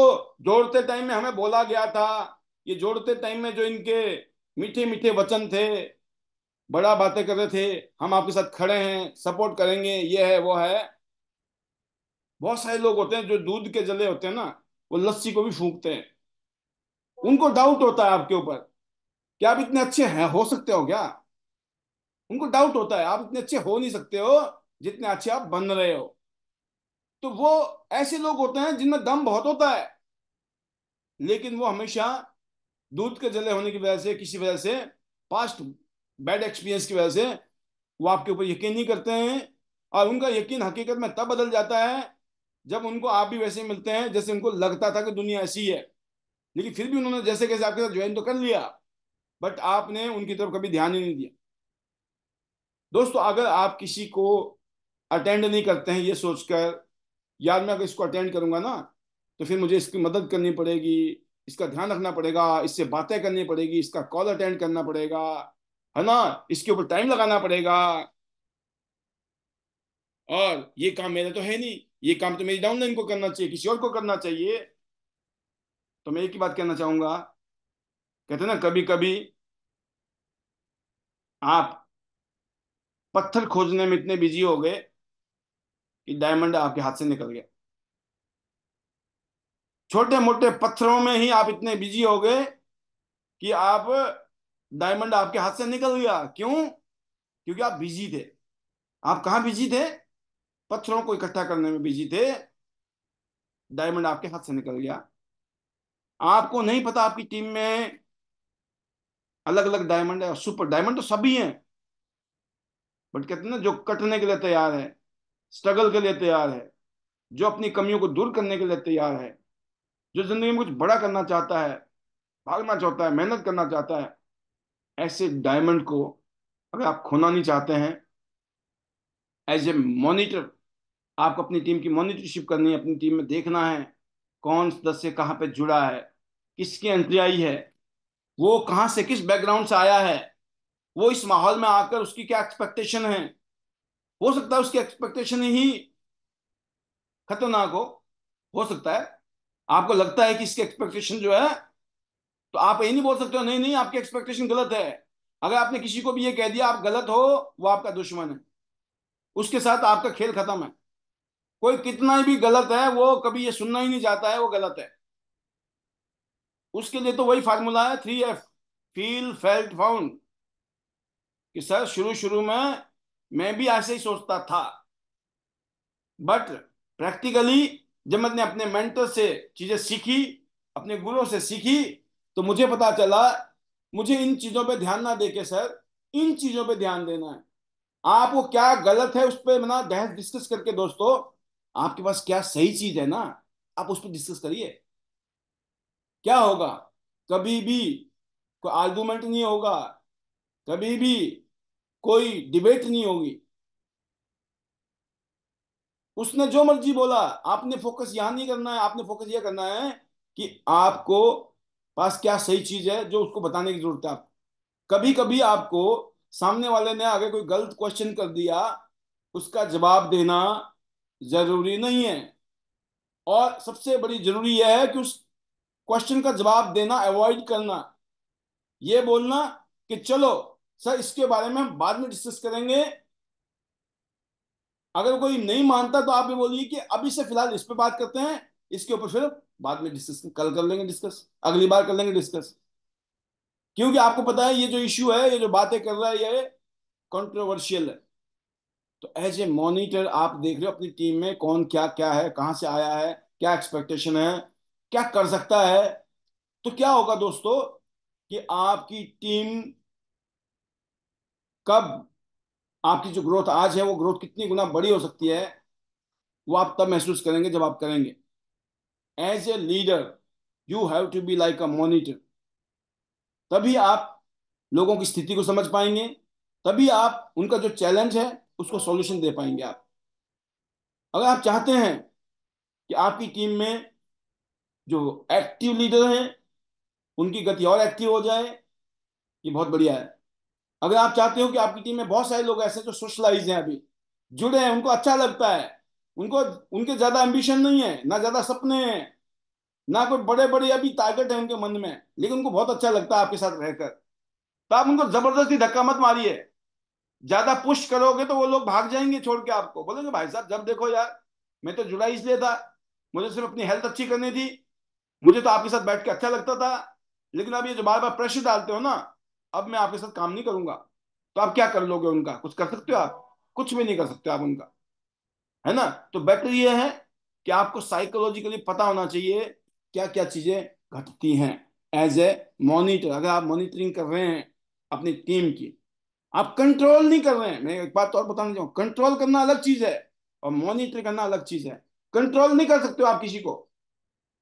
जोड़ते टाइम में हमें बोला गया था ये जोड़ते टाइम में जो इनके मीठे मीठे वचन थे बड़ा बातें कर रहे थे हम आपके साथ खड़े हैं सपोर्ट करेंगे ये है वो है बहुत सारे लोग होते हैं जो दूध के जले होते हैं ना वो लस्सी को भी फूकते हैं उनको डाउट होता है आपके ऊपर कि आप इतने अच्छे हैं हो सकते हो क्या उनको डाउट होता है आप इतने अच्छे हो नहीं सकते हो जितने अच्छे आप बन रहे हो तो वो ऐसे लोग होते हैं जिनमें दम बहुत होता है लेकिन वो हमेशा दूध के जले होने की वजह से किसी वजह से पास्ट बैड एक्सपीरियंस की वजह से वो आपके ऊपर यकीन नहीं करते हैं और उनका यकीन हकीकत में तब बदल जाता है जब उनको आप भी वैसे मिलते हैं जैसे उनको लगता था कि दुनिया ऐसी है लेकिन फिर भी उन्होंने जैसे कैसे आपके साथ ज्वाइन तो कर लिया बट आपने उनकी तरफ कभी ध्यान ही नहीं दिया दोस्तों अगर आप किसी को अटेंड नहीं करते हैं ये सोचकर यार मैं अगर इसको अटेंड करूंगा ना तो फिर मुझे इसकी मदद करनी पड़ेगी इसका ध्यान रखना पड़ेगा इससे बातें करनी पड़ेगी इसका कॉल अटेंड करना पड़ेगा है ना इसके ऊपर टाइम लगाना पड़ेगा और ये काम मेरा तो है नहीं ये काम तो मेरी डाउनलाइन को करना चाहिए किसी और को करना चाहिए तो मैं एक ही बात कहना चाहूंगा कहते ना कभी कभी आप पत्थर खोजने में इतने बिजी हो गए कि डायमंड आपके हाथ से निकल गया छोटे मोटे पत्थरों में ही आप इतने बिजी हो गए कि आप डायमंड आपके हाथ से निकल गया क्यों क्योंकि आप बिजी थे आप कहां बिजी थे पत्थरों को इकट्ठा करने में बिजी थे डायमंड आपके हाथ से निकल गया आपको नहीं पता आपकी टीम में अलग अलग डायमंड है सुपर डायमंड तो सभी हैं बट कहते हैं ना जो कटने के लिए तैयार है स्ट्रगल के लिए तैयार है जो अपनी कमियों को दूर करने के लिए तैयार है जो जिंदगी में कुछ बड़ा करना चाहता है भागना चाहता है मेहनत करना चाहता है ऐसे डायमंड को अगर आप खोना नहीं चाहते हैं एज ए मॉनिटर आपको अपनी टीम की मॉनिटरशिप करनी है अपनी टीम में देखना है कौन सदस्य कहाँ पे जुड़ा है किसके अंतर्यायी है वो कहाँ से किस बैकग्राउंड से आया है वो इस माहौल में आकर उसकी क्या एक्सपेक्टेशन है हो सकता है उसकी एक्सपेक्टेशन ही खतरनाक हो हो सकता है आपको लगता है कि इसकी एक्सपेक्टेशन जो है तो आप यही नहीं बोल सकते हो नहीं नहीं आपकी एक्सपेक्टेशन गलत है अगर आपने किसी को भी ये कह दिया आप गलत हो वो आपका दुश्मन है उसके साथ आपका खेल खत्म है कोई कितना भी गलत है वो कभी ये सुनना ही नहीं चाहता है वो गलत है उसके लिए तो वही फार्मूला है three F feel felt found कि सर शुरू शुरू में मैं भी ऐसे ही सोचता था बट प्रैक्टिकली जब मैंने अपने मेंटर से चीजें सीखी अपने गुरु से सीखी तो मुझे पता चला मुझे इन चीजों पे ध्यान ना देके सर इन चीजों पे ध्यान देना है आप वो क्या गलत है उस पर मना बहस डिस्कस करके दोस्तों आपके पास क्या सही चीज है ना आप उस पर डिस्कस करिए क्या होगा कभी भी कोई आर्गूमेंट नहीं होगा कभी भी कोई डिबेट नहीं होगी उसने जो मर्जी बोला आपने फोकस यहां नहीं करना है आपने फोकस यह करना है कि आपको पास क्या सही चीज है जो उसको बताने की जरूरत है आपको कभी कभी आपको सामने वाले ने आगे कोई गलत क्वेश्चन कर दिया उसका जवाब देना जरूरी नहीं है और सबसे बड़ी जरूरी यह है कि उस क्वेश्चन का जवाब देना अवॉइड करना यह बोलना कि चलो सर इसके बारे में हम बाद में डिस्कस करेंगे अगर कोई नहीं मानता तो आप ये बोलिए कि अभी से फिलहाल इस पर बात करते हैं इसके ऊपर फिर बाद में डिस्कस कल कर लेंगे डिस्कस अगली बार कर लेंगे डिस्कस क्योंकि आपको पता है ये जो इश्यू है ये जो बातें कर रहा है ये कंट्रोवर्शियल है तो एज ए मॉनिटर आप देख रहे हो अपनी टीम में कौन क्या क्या है कहां से आया है क्या एक्सपेक्टेशन है क्या कर सकता है तो क्या होगा दोस्तों कि आपकी टीम कब आपकी जो ग्रोथ आज है वो ग्रोथ कितनी गुना बड़ी हो सकती है वो आप तब महसूस करेंगे जब आप करेंगे as a leader you have to be like a monitor तभी आप लोगों की स्थिति को समझ पाएंगे तभी आप उनका जो चैलेंज है उसको सॉल्यूशन दे पाएंगे आप अगर आप चाहते हैं कि आपकी टीम में जो एक्टिव लीडर हैं उनकी गति और एक्टिव हो जाए ये बहुत बढ़िया है अगर आप चाहते हो कि आपकी टीम में बहुत सारे लोग ऐसे जो सोशलाइज हैं अभी जुड़े हैं उनको अच्छा लगता है उनको उनके ज्यादा एम्बिशन नहीं है ना ज्यादा सपने हैं ना कोई बड़े बड़े अभी टारगेट है उनके मन में लेकिन उनको बहुत अच्छा लगता है आपके साथ रहकर तो आप उनको जबरदस्ती धक्का मत मारिए ज्यादा पुष्ट करोगे तो वो लोग भाग जाएंगे छोड़ के आपको बोलेंगे भाई साहब जब देखो यार मैं तो जुड़ा इसलिए था मुझे सिर्फ अपनी हेल्थ अच्छी करनी थी मुझे तो आपके साथ बैठ के अच्छा लगता था लेकिन अब ये जो बार बार प्रेशर डालते हो ना अब मैं आपके साथ काम नहीं करूंगा तो आप क्या कर लोगे उनका कुछ कर सकते हो आप कुछ भी नहीं कर सकते आप उनका है ना तो बेटर ये है कि आपको साइकोलॉजिकली पता होना चाहिए क्या क्या चीजें घटती हैं एज ए मॉनिटर अगर आप मॉनिटरिंग कर रहे हैं अपनी टीम की आप कंट्रोल नहीं कर रहे हैं मैं एक बात और बताना चाहूँ कंट्रोल करना अलग चीज है और मॉनिटर करना अलग चीज है कंट्रोल नहीं कर सकते हो आप किसी को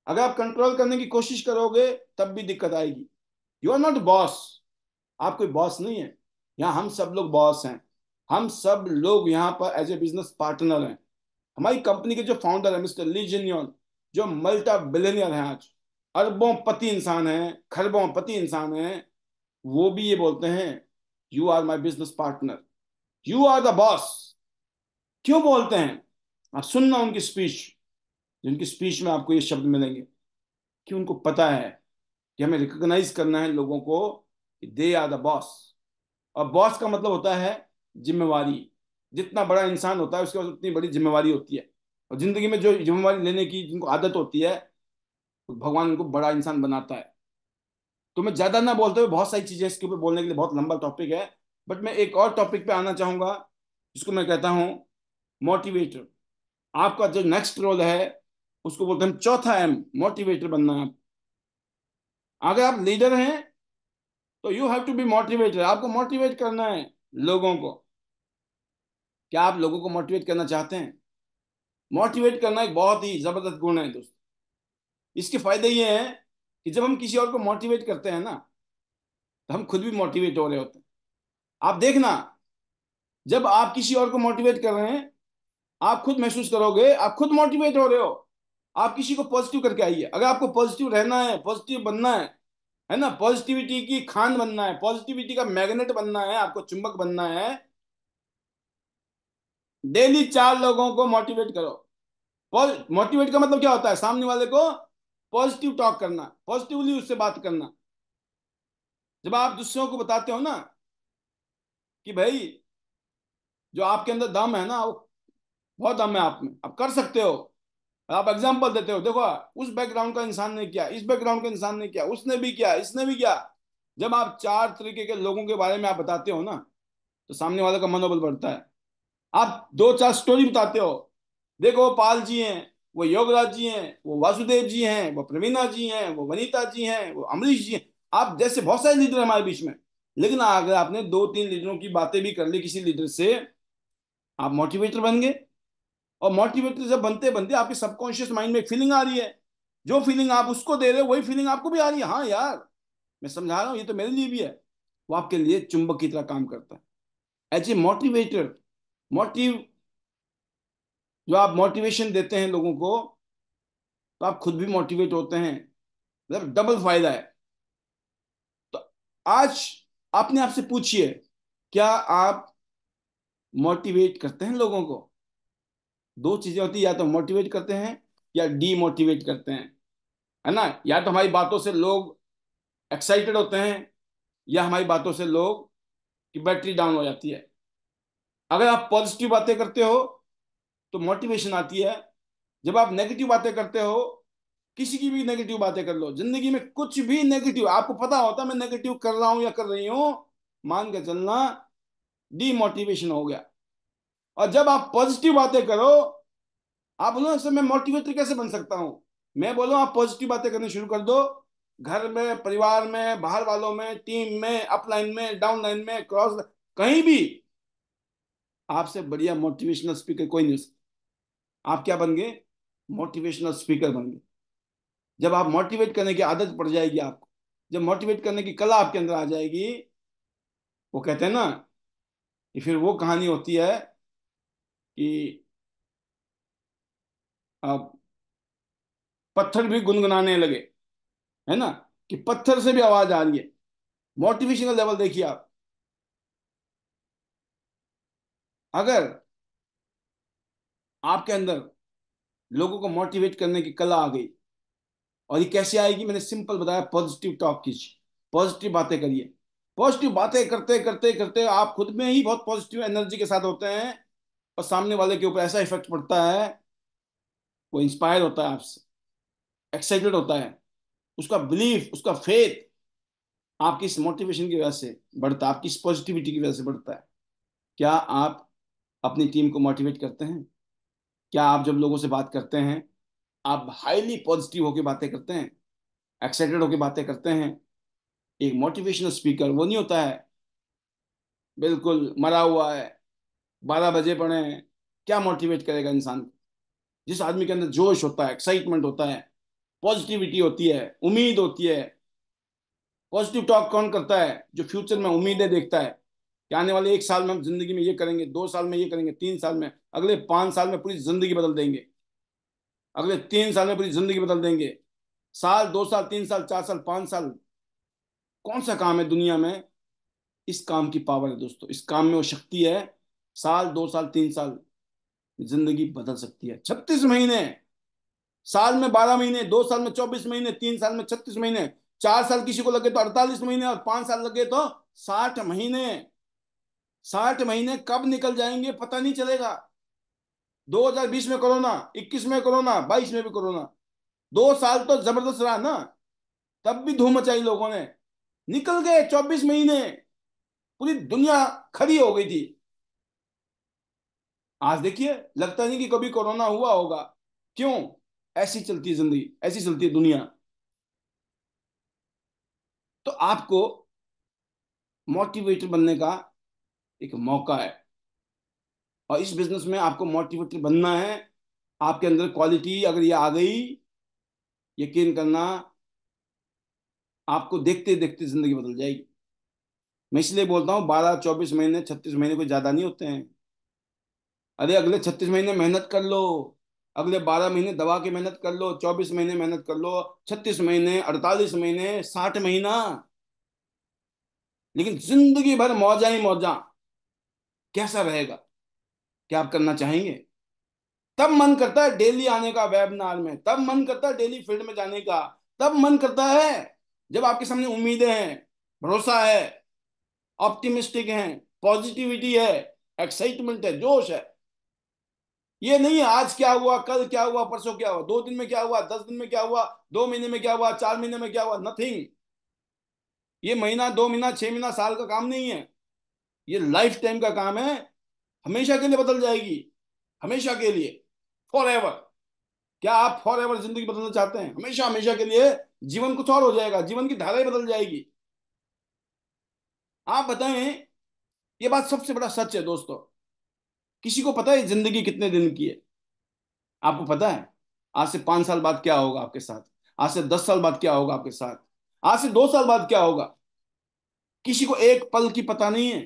अगर आप कंट्रोल करने की कोशिश करोगे तब भी दिक्कत आएगी यू आर नॉट बॉस आप कोई बॉस नहीं है यहाँ हम सब लोग बॉस हैं हम सब लोग यहाँ पर एज ए बिजनेस पार्टनर हैं हमारी कंपनी के जो फाउंडर है मिस्टर लीजन जो मल्टा बिलियनियर हैं आज अरबों पति इंसान हैं खरबों पति इंसान हैं वो भी ये बोलते हैं you are my business partner you are the boss क्यों बोलते हैं आप सुनना उनकी स्पीच जिनकी स्पीच में आपको ये शब्द मिलेंगे कि उनको पता है कि हमें रिकॉग्नाइज करना है लोगों को कि दे आर द बॉस और बॉस का मतलब होता है जिम्मेवारी जितना बड़ा इंसान होता है उसके पास उतनी बड़ी जिम्मेवारी होती है और जिंदगी में जो जिम्मेवारी लेने की जिनको आदत होती है तो भगवान उनको बड़ा इंसान बनाता है तो मैं ज्यादा ना बोलते हुए बहुत सारी चीजें इसके ऊपर बोलने के लिए बहुत लंबा टॉपिक है बट मैं एक और टॉपिक पे आना चाहूंगा जिसको मैं कहता हूं मोटिवेटर आपका जो नेक्स्ट रोल है उसको बोलते हैं चौथा एम मोटिवेटर बनना है आप अगर आप लीडर हैं तो you have to be motivator आपको मोटिवेट करना है लोगों को क्या आप लोगों को मोटिवेट करना चाहते हैं मोटिवेट करना एक बहुत ही जबरदस्त गुण है दोस्तों इसके फायदे ये हैं कि जब हम किसी और को मोटिवेट करते हैं ना तो हम खुद भी मोटिवेट हो रहे होते हैं आप देखना जब आप किसी और को मोटिवेट कर रहे हैं आप खुद महसूस करोगे आप खुद मोटिवेट हो रहे हो आप किसी को पॉजिटिव करके आइए अगर आपको पॉजिटिव रहना है पॉजिटिव बनना है है ना पॉजिटिविटी की खान बनना है पॉजिटिविटी का मैग्नेट बनना है आपको चुंबक बनना है डेली चार लोगों को मोटिवेट करो मोटिवेट का मतलब क्या होता है सामने वाले को पॉजिटिव टॉक करना पॉजिटिवली उससे बात करना जब आप दूसरों को बताते हो ना कि भाई जो आपके अंदर दम है ना वो बहुत दम है आप में आप कर सकते हो आप एग्जाम्पल देते हो देखो उस बैकग्राउंड का इंसान ने किया इस बैकग्राउंड का इंसान ने किया उसने भी किया इसने भी किया जब आप चार तरीके के लोगों के बारे में आप बताते हो ना तो सामने वाले का मनोबल बढ़ता है आप दो चार स्टोरी बताते हो देखो पाल जी हैं वो योगराज जी हैं वो वासुदेव जी हैं वो प्रवीणा जी हैं वो वनीता जी हैं वो अमरीश जी हैं आप जैसे बहुत सारे लीडर हमारे बीच में लेकिन अगर आपने दो तीन लीडरों की बातें भी कर ली किसी लीडर से आप मोटिवेटर बन गए और मोटिवेटर जब बनते बनते आपके सबकॉन्शियस माइंड में एक फीलिंग आ रही है जो फीलिंग आप उसको दे रहे हो वही फीलिंग आपको भी आ रही है हाँ यार मैं समझा रहा हूँ ये तो मेरे लिए भी है वो आपके लिए चुंबक की तरह काम करता है एज ए मोटिवेटर मोटिव जो आप मोटिवेशन देते हैं लोगों को तो आप खुद भी मोटिवेट होते हैं मतलब डबल फायदा है तो आज आपने आपसे पूछिए क्या आप मोटिवेट करते हैं लोगों को दो चीजें होती है या तो मोटिवेट करते हैं या डीमोटिवेट करते हैं है ना या तो हमारी बातों से लोग एक्साइटेड होते हैं या हमारी बातों से लोग की बैटरी डाउन हो जाती है अगर आप पॉजिटिव बातें करते हो तो मोटिवेशन आती है जब आप नेगेटिव बातें करते हो किसी की भी नेगेटिव बातें कर लो जिंदगी में कुछ भी नेगेटिव आपको पता होता मैं नेगेटिव कर रहा हूं या कर रही हूं मान के चलना डीमोटिवेशन हो गया और जब आप पॉजिटिव बातें करो आप बोलो सर मैं मोटिवेटर कैसे बन सकता हूं मैं बोलो आप पॉजिटिव बातें करनी शुरू कर दो घर में परिवार में बाहर वालों में टीम में अपलाइन में डाउनलाइन में क्रॉस कहीं भी आपसे बढ़िया मोटिवेशनल स्पीकर कोई नहीं हो सकता आप क्या बन गए मोटिवेशनल स्पीकर बन गए जब आप मोटिवेट करने की आदत पड़ जाएगी आपको जब मोटिवेट करने की कला आपके अंदर आ जाएगी वो कहते हैं ना कि फिर वो कहानी होती है कि आप पत्थर भी गुनगुनाने लगे है ना कि पत्थर से भी आवाज आ रही है मोटिवेशनल लेवल देखिए आप अगर आपके अंदर लोगों को मोटिवेट करने की कला आ गई और ये कैसे आएगी मैंने सिंपल बताया पॉजिटिव टॉक कीजिए पॉजिटिव बातें करिए पॉजिटिव बातें करते करते करते आप खुद में ही बहुत पॉजिटिव एनर्जी के साथ होते हैं और सामने वाले के ऊपर ऐसा इफेक्ट पड़ता है वो इंस्पायर होता है आपसे एक्साइटेड होता है उसका बिलीफ उसका फेथ आपकी इस मोटिवेशन की वजह से बढ़ता है आपकी इस पॉजिटिविटी की वजह से बढ़ता है क्या आप अपनी टीम को मोटिवेट करते हैं क्या आप जब लोगों से बात करते हैं आप हाईली पॉजिटिव होकर बातें करते हैं एक्साइटेड होकर बातें करते हैं एक मोटिवेशनल स्पीकर वो नहीं होता है बिल्कुल मरा हुआ है बारह बजे पड़े हैं क्या मोटिवेट करेगा इंसान को जिस आदमी के अंदर जोश होता है एक्साइटमेंट होता है पॉजिटिविटी होती है उम्मीद होती है पॉजिटिव टॉक कौन करता है जो फ्यूचर में उम्मीदें देखता है कि आने वाले एक साल में हम जिंदगी में ये करेंगे दो साल में ये करेंगे तीन साल में अगले पांच साल में पूरी जिंदगी बदल देंगे अगले तीन साल में पूरी जिंदगी बदल देंगे साल दो साल तीन साल चार साल पांच साल कौन सा काम है दुनिया में इस काम की पावर है दोस्तों इस काम में वो शक्ति है साल दो साल तीन साल जिंदगी बदल सकती है छत्तीस महीने साल में बारह महीने दो साल में चौबीस महीने तीन साल में छत्तीस महीने चार साल किसी को लगे तो अड़तालीस महीने और पांच साल लगे तो साठ महीने साठ महीने कब निकल जाएंगे पता नहीं चलेगा 2020 में कोरोना 21 में कोरोना 22 में भी कोरोना दो साल तो जबरदस्त रहा ना तब भी धूम मचाई लोगों ने निकल गए 24 महीने पूरी दुनिया खड़ी हो गई थी आज देखिए लगता नहीं कि कभी कोरोना हुआ होगा क्यों ऐसी चलती जिंदगी ऐसी चलती है दुनिया तो आपको मोटिवेटर बनने का एक मौका है और इस बिजनेस में आपको मोटिवेटर बनना है आपके अंदर क्वालिटी अगर ये आ गई यकीन करना आपको देखते देखते जिंदगी बदल जाएगी मैं इसलिए बोलता हूँ बारह चौबीस महीने छत्तीस महीने कोई ज़्यादा नहीं होते हैं अरे अगले छत्तीस महीने मेहनत कर लो अगले बारह महीने दवा की मेहनत कर लो चौबीस महीने मेहनत कर लो छत्तीस महीने अड़तालीस महीने साठ महीना लेकिन जिंदगी भर मौजा ही मौजा कैसा रहेगा क्या आप करना चाहेंगे तब मन करता है डेली आने का वेबिनार में तब मन करता है डेली फील्ड में जाने का तब मन करता है जब आपके सामने उम्मीदें हैं भरोसा है ऑप्टिमिस्टिक हैं पॉजिटिविटी है एक्साइटमेंट है जोश है ये नहीं है आज क्या हुआ कल क्या हुआ परसों क्या हुआ दो दिन में क्या हुआ दस दिन में क्या हुआ दो महीने में क्या हुआ चार महीने में क्या हुआ नथिंग ये महीना दो महीना छह महीना साल का काम नहीं है ये लाइफ टाइम का काम है हमेशा के लिए बदल जाएगी हमेशा के लिए फॉर एवर क्या आप फॉर एवर जिंदगी बदलना चाहते हैं हमेशा हमेशा के लिए जीवन कुछ और हो जाएगा जीवन की धारा बदल जाएगी आप बताएं ये बात सबसे बड़ा सच है दोस्तों किसी को पता है जिंदगी कितने दिन की है आपको पता है आज से पांच साल बाद क्या होगा आपके साथ आज से दस साल बाद क्या होगा आपके साथ आज से दो साल बाद क्या होगा किसी को एक पल की पता नहीं है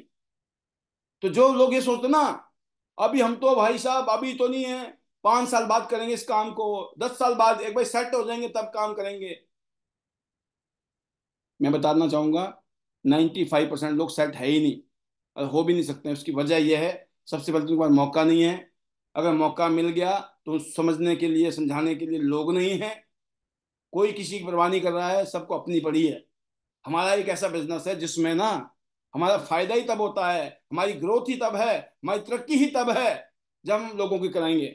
तो जो लोग ये सोचते ना अभी हम तो भाई साहब अभी तो नहीं है पांच साल बाद करेंगे इस काम को दस साल बाद एक बार सेट हो जाएंगे तब काम करेंगे मैं बताना चाहूंगा नाइन्टी फाइव परसेंट लोग सेट है ही नहीं और हो भी नहीं सकते उसकी वजह यह है सबसे पहले तो उनके मौका नहीं है अगर मौका मिल गया तो समझने के लिए समझाने के लिए लोग नहीं है कोई किसी की परवाह नहीं कर रहा है सबको अपनी पड़ी है हमारा एक ऐसा बिजनेस है जिसमें ना हमारा फायदा ही तब होता है हमारी ग्रोथ ही तब है हमारी तरक्की ही तब है जब हम लोगों की कराएंगे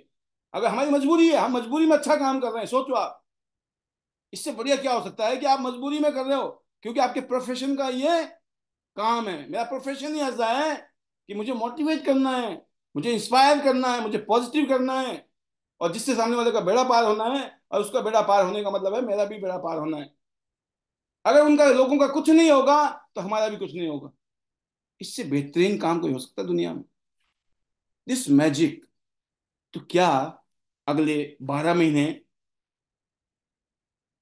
अगर हमारी मजबूरी है हम मजबूरी में अच्छा काम कर रहे हैं सोचो आप इससे बढ़िया क्या हो सकता है कि आप मजबूरी में कर रहे हो क्योंकि आपके प्रोफेशन का ये काम है मेरा प्रोफेशन ही ऐसा है कि मुझे मोटिवेट करना है मुझे इंस्पायर करना है मुझे पॉजिटिव करना है और जिससे सामने वाले का बेड़ा पार होना है और उसका बेड़ा पार होने का मतलब है मेरा भी बेड़ा पार होना है अगर उनका लोगों का कुछ नहीं होगा तो हमारा भी कुछ नहीं होगा इससे बेहतरीन काम कोई हो सकता दुनिया में दिस मैजिक तो क्या अगले बारह महीने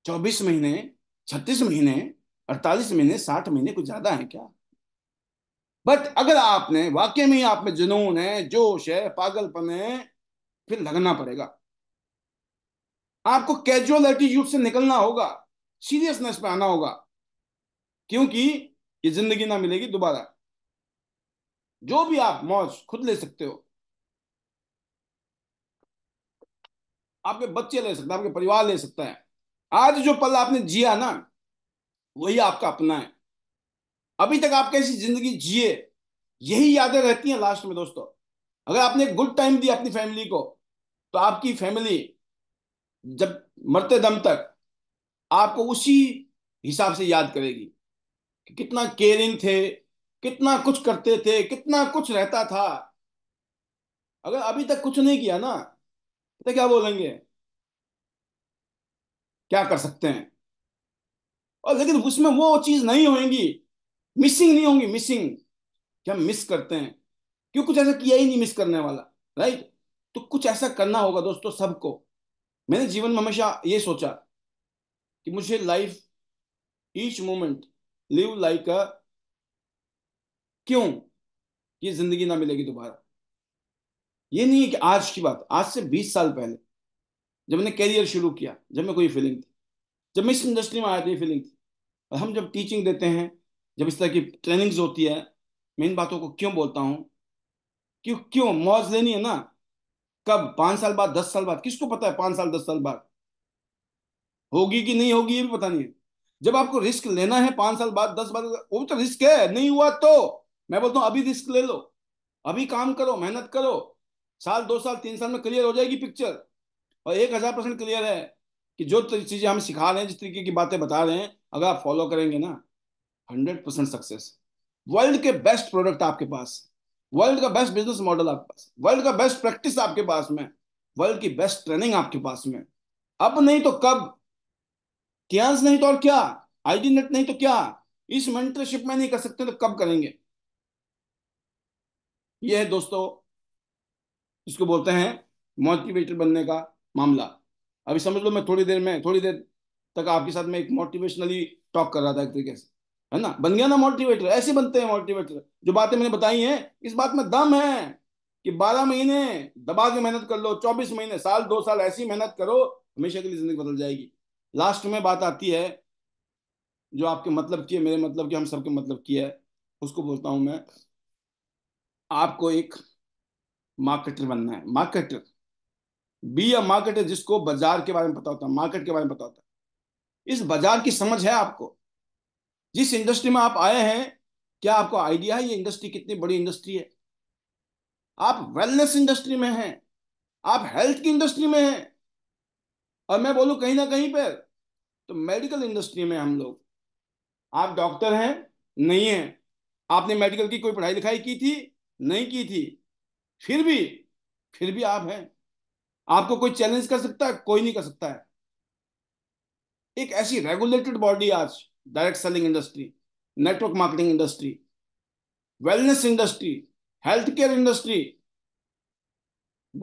चौबीस महीने छत्तीस महीने अड़तालीस महीने साठ महीने कुछ ज्यादा है क्या बट अगर आपने वाकई में आप में जुनून है जोश है पागलपन है फिर लगना पड़ेगा आपको कैजुअल एटीट्यूड से निकलना होगा सीरियसनेस पे आना होगा क्योंकि ये जिंदगी ना मिलेगी दोबारा जो भी आप मौज खुद ले सकते हो आपके बच्चे ले सकते हैं आपके परिवार ले सकता है आज जो पल आपने जिया ना वही आपका अपना है अभी तक आप कैसी जिंदगी जिए यही यादें रहती हैं लास्ट में दोस्तों अगर आपने गुड टाइम दिया अपनी फैमिली को तो आपकी फैमिली जब मरते दम तक आपको उसी हिसाब से याद करेगी कि कितना केयरिंग थे कितना कुछ करते थे कितना कुछ रहता था अगर अभी तक कुछ नहीं किया ना तो क्या बोलेंगे क्या कर सकते हैं और लेकिन उसमें वो चीज नहीं होगी मिसिंग नहीं होंगी मिसिंग क्या मिस करते हैं क्यों कुछ ऐसा किया ही नहीं मिस करने वाला राइट तो कुछ ऐसा करना होगा दोस्तों सबको मैंने जीवन में हमेशा ये सोचा कि मुझे life each moment live like a क्यों ये जिंदगी ना मिलेगी दोबारा ये नहीं है कि आज की बात आज से 20 साल पहले जब मैंने करियर शुरू किया जब मैं कोई फीलिंग थी जब मैं इस इंडस्ट्री में आया तो ये फीलिंग थी और हम जब टीचिंग देते हैं जब इस तरह की ट्रेनिंग्स होती है मैं इन बातों को क्यों बोलता हूँ क्यों क्यों मौज लेनी है ना कब पाँच साल बाद दस साल बाद किसको पता है पाँच साल दस साल बाद होगी कि नहीं होगी ये भी पता नहीं है जब आपको रिस्क लेना है पाँच साल बाद दस बाद वो तो रिस्क है नहीं हुआ तो मैं बोलता हूँ अभी रिस्क ले लो अभी काम करो मेहनत करो साल दो साल तीन साल में क्लियर हो जाएगी पिक्चर और एक हज़ार परसेंट क्लियर है कि जो चीज़ें हम सिखा रहे हैं जिस तरीके की बातें बता रहे हैं अगर आप फॉलो करेंगे ना हंड्रेड परसेंट सक्सेस वर्ल्ड के बेस्ट प्रोडक्ट आपके पास वर्ल्ड का बेस्ट बिजनेस मॉडल आपके पास वर्ल्ड का बेस्ट प्रैक्टिस आपके पास में वर्ल्ड की बेस्ट ट्रेनिंग आपके पास में अब नहीं तो कब क्या नहीं तो और क्या आईडी नेट नहीं तो क्या इस मेंटरशिप में नहीं कर सकते तो कब करेंगे ये है दोस्तों इसको बोलते हैं मोटिवेटर बनने का मामला अभी समझ लो मैं थोड़ी देर में थोड़ी देर तक आपके साथ में एक मोटिवेशनली टॉक कर रहा था एक तरीके से है ना बन गया ना मोटिवेटर ऐसे बनते हैं मोटिवेटर जो बातें मैंने बताई हैं इस बात में दम है कि 12 महीने दबा के मेहनत कर लो 24 महीने साल दो साल ऐसी मेहनत करो हमेशा के लिए जिंदगी बदल जाएगी लास्ट में बात आती है जो आपके मतलब की है मेरे मतलब की हम सबके मतलब की है उसको बोलता हूँ मैं आपको एक मार्केटर बनना है मार्केटर बी अ मार्केटर जिसको बाजार के बारे में पता होता है मार्केट के बारे में पता होता है इस बाजार की समझ है आपको जिस इंडस्ट्री में आप आए हैं क्या आपको आइडिया है ये इंडस्ट्री कितनी बड़ी इंडस्ट्री है आप वेलनेस इंडस्ट्री में हैं आप हेल्थ की इंडस्ट्री में हैं और मैं बोलूं कहीं ना कहीं पर तो मेडिकल इंडस्ट्री में हम लोग आप डॉक्टर हैं नहीं है आपने मेडिकल की कोई पढ़ाई लिखाई की थी नहीं की थी फिर भी फिर भी आप हैं आपको कोई चैलेंज कर सकता है कोई नहीं कर सकता है एक ऐसी रेगुलेटेड बॉडी आज direct selling industry network marketing industry wellness industry health care industry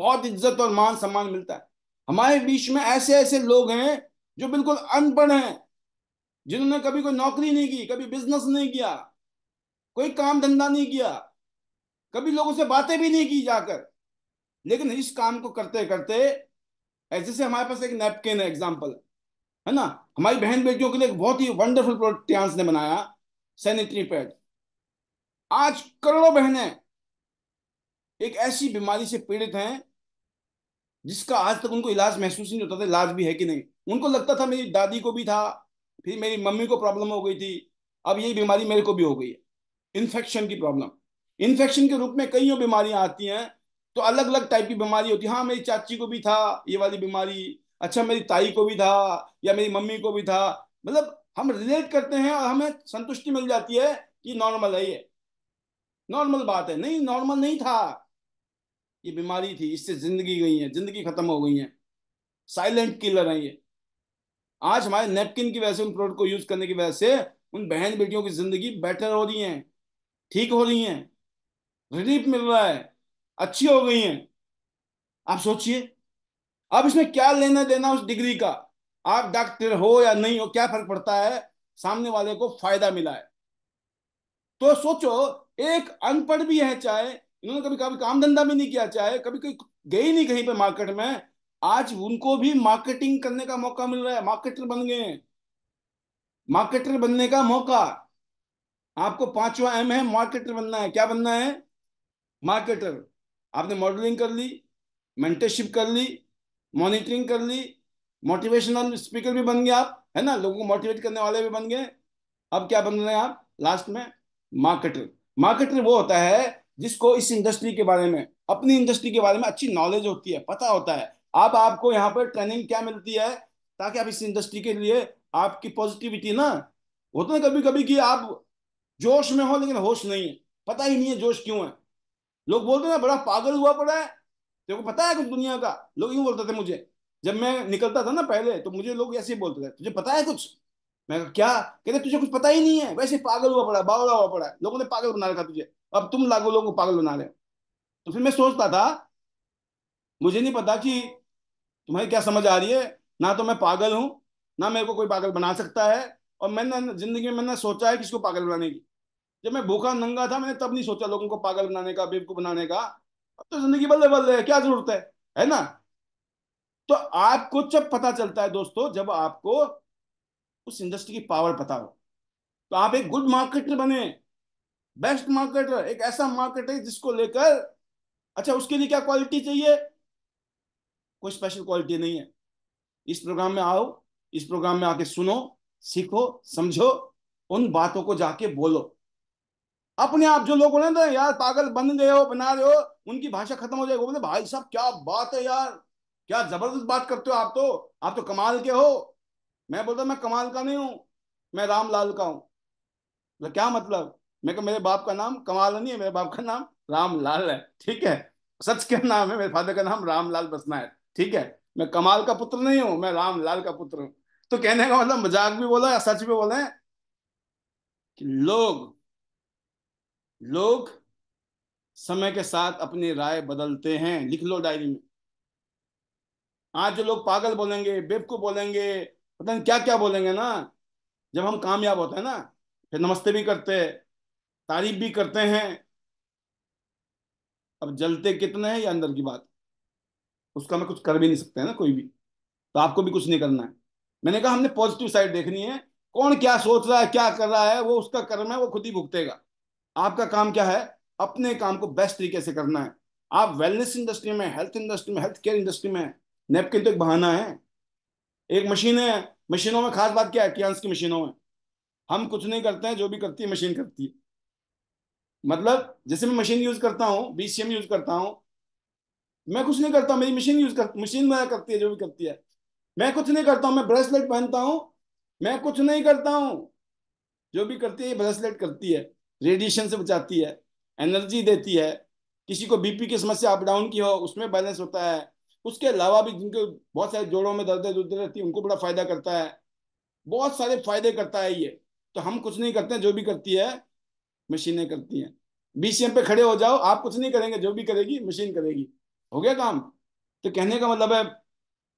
बहुत इज्जत और मान सम्मान मिलता है हमारे बीच में ऐसे ऐसे लोग हैं जो बिल्कुल अनपढ़ हैं जिन्होंने कभी कोई नौकरी नहीं की कभी बिजनेस नहीं किया कोई काम धंधा नहीं किया कभी लोगों से बातें भी नहीं की जाकर लेकिन इस काम को करते करते ऐसे से हमारे पास एक नेपकिन है एग्जाम्पल है ना हमारी बहन बेटियों के लिए बहुत ही वंडरफुल प्रोडक्ट ने बनाया सैनिटरी पैड आज करोड़ों बहनें एक ऐसी बीमारी से पीड़ित हैं जिसका आज तक उनको इलाज महसूस नहीं होता था इलाज भी है कि नहीं उनको लगता था मेरी दादी को भी था फिर मेरी मम्मी को प्रॉब्लम हो गई थी अब यही बीमारी मेरे को भी हो गई है इन्फेक्शन की प्रॉब्लम इन्फेक्शन के रूप में कई बीमारियां आती हैं तो अलग अलग टाइप की बीमारी होती है हाँ मेरी चाची को भी था ये वाली बीमारी अच्छा मेरी ताई को भी था या मेरी मम्मी को भी था मतलब हम रिलेट करते हैं और हमें संतुष्टि मिल जाती है कि नॉर्मल है ये नॉर्मल बात है नहीं नॉर्मल नहीं था ये बीमारी थी इससे जिंदगी गई है जिंदगी खत्म हो गई है साइलेंट किलर है ये आज हमारे नेपकिन की वजह से उन प्रोडक्ट को यूज करने की वजह से उन बहन बेटियों की जिंदगी बेटर हो रही है ठीक हो रही है रिलीफ मिल रहा है अच्छी हो गई है आप सोचिए अब इसमें क्या लेना देना उस डिग्री का आप डॉक्टर हो या नहीं हो क्या फर्क पड़ता है सामने वाले को फायदा मिला है तो सोचो एक अनपढ़ भी है चाहे इन्होंने कभी कभी काम धंधा भी नहीं किया चाहे कभी कोई गई नहीं कहीं पे मार्केट में आज उनको भी मार्केटिंग करने का मौका मिल रहा है मार्केटर बन गए हैं मार्केटर बनने का मौका आपको पांचवा एम है मार्केटर बनना है क्या बनना है मार्केटर आपने मॉडलिंग कर ली मेंटरशिप कर ली मॉनिटरिंग कर ली मोटिवेशनल स्पीकर भी बन गए आप है ना लोगों को मोटिवेट करने वाले भी बन गए अब क्या बन रहे हैं आप लास्ट में मार्केटर मार्केटर वो होता है जिसको इस इंडस्ट्री के बारे में अपनी इंडस्ट्री के बारे में अच्छी नॉलेज होती है पता होता है आप आपको यहाँ पर ट्रेनिंग क्या मिलती है ताकि आप इस इंडस्ट्री के लिए आपकी पॉजिटिविटी ना होता ना कभी कभी कि आप जोश में हो लेकिन होश नहीं है पता ही नहीं है जोश क्यों है लोग बोलते ना बड़ा पागल हुआ पड़ा है तेरे को पता है कुछ दुनिया का लोग यूं बोलते थे मुझे जब मैं निकलता था ना पहले तो मुझे लोग ऐसे ही बोलते थे तुझे पता है कुछ मैं क्या कहते तुझे कुछ पता ही नहीं है वैसे पागल हुआ पड़ा बावड़ा हुआ पड़ा है लोगों ने पागल बना रखा तुझे अब तुम लागू लोगों को पागल बना रहे हो तो फिर मैं सोचता था मुझे नहीं पता कि तुम्हें क्या समझ आ रही है ना तो मैं पागल हूँ ना मेरे को कोई पागल बना सकता है और मैंने जिंदगी में मैंने सोचा है किसको पागल बनाने की जब मैं भूखा नंगा था मैंने तब नहीं सोचा लोगों को पागल बनाने का बेवकूफ बनाने का अब तो जिंदगी बल्ले बल्ले है क्या जरूरत है है ना तो आपको जब पता चलता है दोस्तों जब आपको उस इंडस्ट्री की पावर पता हो तो आप एक गुड मार्केटर बने बेस्ट मार्केटर एक ऐसा मार्केटर जिसको लेकर अच्छा उसके लिए क्या क्वालिटी चाहिए कोई स्पेशल क्वालिटी नहीं है इस प्रोग्राम में आओ इस प्रोग्राम में आके सुनो सीखो समझो उन बातों को जाके बोलो अपने आप जो लोग बोले ना यार पागल बन गए हो बना रहे हो उनकी भाषा खत्म हो जाएगी बोले भाई साहब क्या बात है यार क्या जबरदस्त बात करते हो आप तो आप तो कमाल के हो मैं बोलता मैं कमाल का नहीं हूं मैं रामलाल का हूं तो मतलब क्या मतलब मैं कह मेरे बाप का नाम कमाल नहीं है मेरे बाप का नाम रामलाल है ठीक है सच क्या नाम है मेरे फादर का नाम रामलाल बसना है ठीक है मैं कमाल का पुत्र नहीं हूं मैं रामलाल का पुत्र हूं तो कहने का मतलब मजाक भी बोला या सच भी बोले कि लोग लोग समय के साथ अपनी राय बदलते हैं लिख लो डायरी में आज जो लोग पागल बोलेंगे बेवकूफ बोलेंगे पता नहीं क्या क्या बोलेंगे ना जब हम कामयाब होते हैं ना फिर नमस्ते भी करते हैं तारीफ भी करते हैं अब जलते कितने हैं ये अंदर की बात उसका मैं कुछ कर भी नहीं सकते ना कोई भी तो आपको भी कुछ नहीं करना है मैंने कहा हमने पॉजिटिव साइड देखनी है कौन क्या सोच रहा है क्या कर रहा है वो उसका कर्म है वो खुद ही भुगतेगा आपका काम क्या है अपने काम को बेस्ट तरीके से करना है आप वेलनेस इंडस्ट्री में हेल्थ इंडस्ट्री में हेल्थ केयर इंडस्ट्री में नेपकिन तो एक बहाना है एक मशीन है मशीनों में खास बात क्या है क्या की मशीनों में हम कुछ नहीं करते हैं जो भी करती है मशीन करती है मतलब जैसे मैं मशीन यूज करता हूँ बीसीएम यूज करता हूँ मैं कुछ नहीं करता मेरी मशीन यूज कर मशीन मेरा करती है जो भी करती है मैं कुछ नहीं करता हूँ मैं ब्रेसलेट पहनता हूँ मैं कुछ नहीं करता हूँ जो भी करती है ब्रेसलेट करती है रेडिएशन से बचाती है एनर्जी देती है किसी को बीपी की समस्या अप डाउन की हो उसमें बैलेंस होता है उसके अलावा भी जिनके बहुत सारे जोड़ों में दर्द दुर्द रहती है उनको बड़ा फायदा करता है बहुत सारे फायदे करता है ये तो हम कुछ नहीं करते हैं जो भी करती है मशीनें करती हैं बीसीएम पे खड़े हो जाओ आप कुछ नहीं करेंगे जो भी करेगी मशीन करेगी हो गया काम तो कहने का मतलब है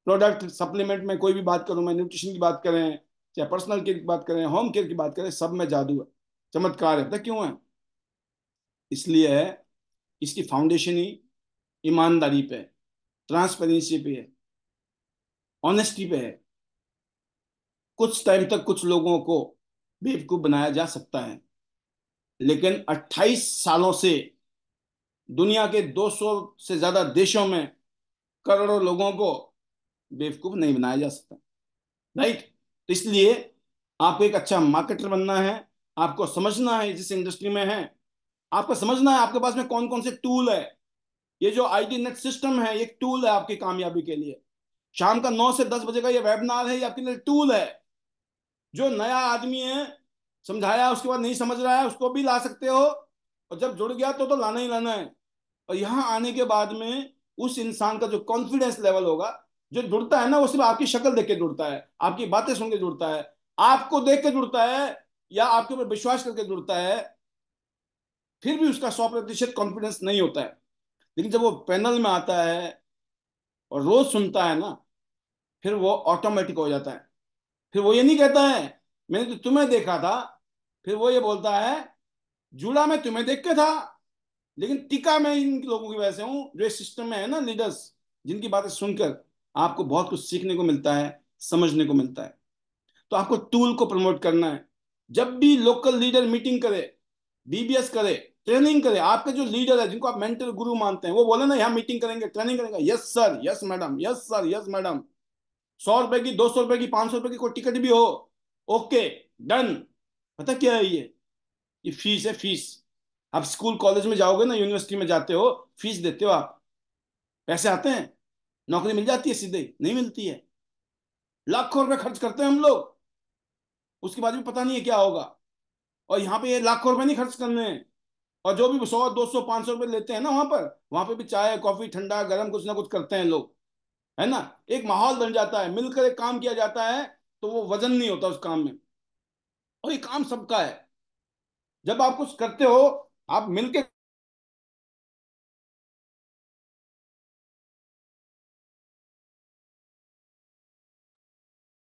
प्रोडक्ट सप्लीमेंट में कोई भी बात करूं मैं न्यूट्रिशन की बात करें चाहे पर्सनल केयर की बात करें होम केयर की बात करें सब में जादू है चमत्कार है पता क्यों है इसलिए है इसकी फाउंडेशन ही ईमानदारी पे है ट्रांसपेरेंसी पे है ऑनेस्टी पे है कुछ टाइम तक कुछ लोगों को बेवकूफ बनाया जा सकता है लेकिन 28 सालों से दुनिया के 200 से ज्यादा देशों में करोड़ों लोगों को बेवकूफ नहीं बनाया जा सकता राइट तो इसलिए आपको एक अच्छा मार्केटर बनना है आपको समझना है जिस इंडस्ट्री में है आपको समझना है आपके पास में कौन कौन से टूल है ये जो आई टी नेट सिस्टम है एक टूल है आपकी कामयाबी के लिए शाम का नौ से दस बजे का ये वेबिनार है ये आपके लिए टूल है जो नया आदमी है समझाया उसके बाद नहीं समझ रहा है उसको भी ला सकते हो और जब जुड़ गया तो तो लाना ही लाना है और यहाँ आने के बाद में उस इंसान का जो कॉन्फिडेंस लेवल होगा जो जुड़ता है ना वो सिर्फ आपकी शक्ल देख के जुड़ता है आपकी बातें सुन के जुड़ता है आपको देख के जुड़ता है या आपके ऊपर विश्वास करके जुड़ता है फिर भी उसका सौ प्रतिशत कॉन्फिडेंस नहीं होता है लेकिन जब वो पैनल में आता है और रोज सुनता है ना फिर वो ऑटोमेटिक हो जाता है फिर वो ये नहीं कहता है मैंने तो तुम्हें देखा था फिर वो ये बोलता है जुड़ा मैं तुम्हें देख के था लेकिन टिका मैं इन लोगों की वजह से हूं जो इस सिस्टम में है ना लीडर्स जिनकी बातें सुनकर आपको बहुत कुछ सीखने को मिलता है समझने को मिलता है तो आपको टूल को प्रमोट करना है जब भी लोकल लीडर मीटिंग करे बीबीएस करे ट्रेनिंग करे आपके जो लीडर है जिनको आप मेंटल गुरु मानते हैं वो बोले ना यहाँ मीटिंग करेंगे ट्रेनिंग करेंगे yes sir yes madam yes sir yes madam सौ रुपए की दो सौ रुपए की पांच सौ रुपए की कोई टिकट भी हो ओके डन पता क्या है ये ये फीस है फीस आप स्कूल कॉलेज में जाओगे ना यूनिवर्सिटी में जाते हो फीस देते हो आप पैसे आते हैं नौकरी मिल जाती है सीधे नहीं मिलती है लाखों रुपए खर्च करते हैं हम लोग उसके बाद में पता नहीं है क्या होगा और यहाँ पे ये लाखों रुपए नहीं खर्च करने हैं और जो भी सौ दो सौ पांच सौ रुपए लेते हैं ना वहां पर वहां पे भी चाय कॉफी ठंडा गर्म कुछ ना कुछ करते हैं लोग है ना एक माहौल बन जाता है मिलकर एक काम किया जाता है तो वो वजन नहीं होता उस काम में और ये काम सबका है जब आप कुछ करते हो आप मिलकर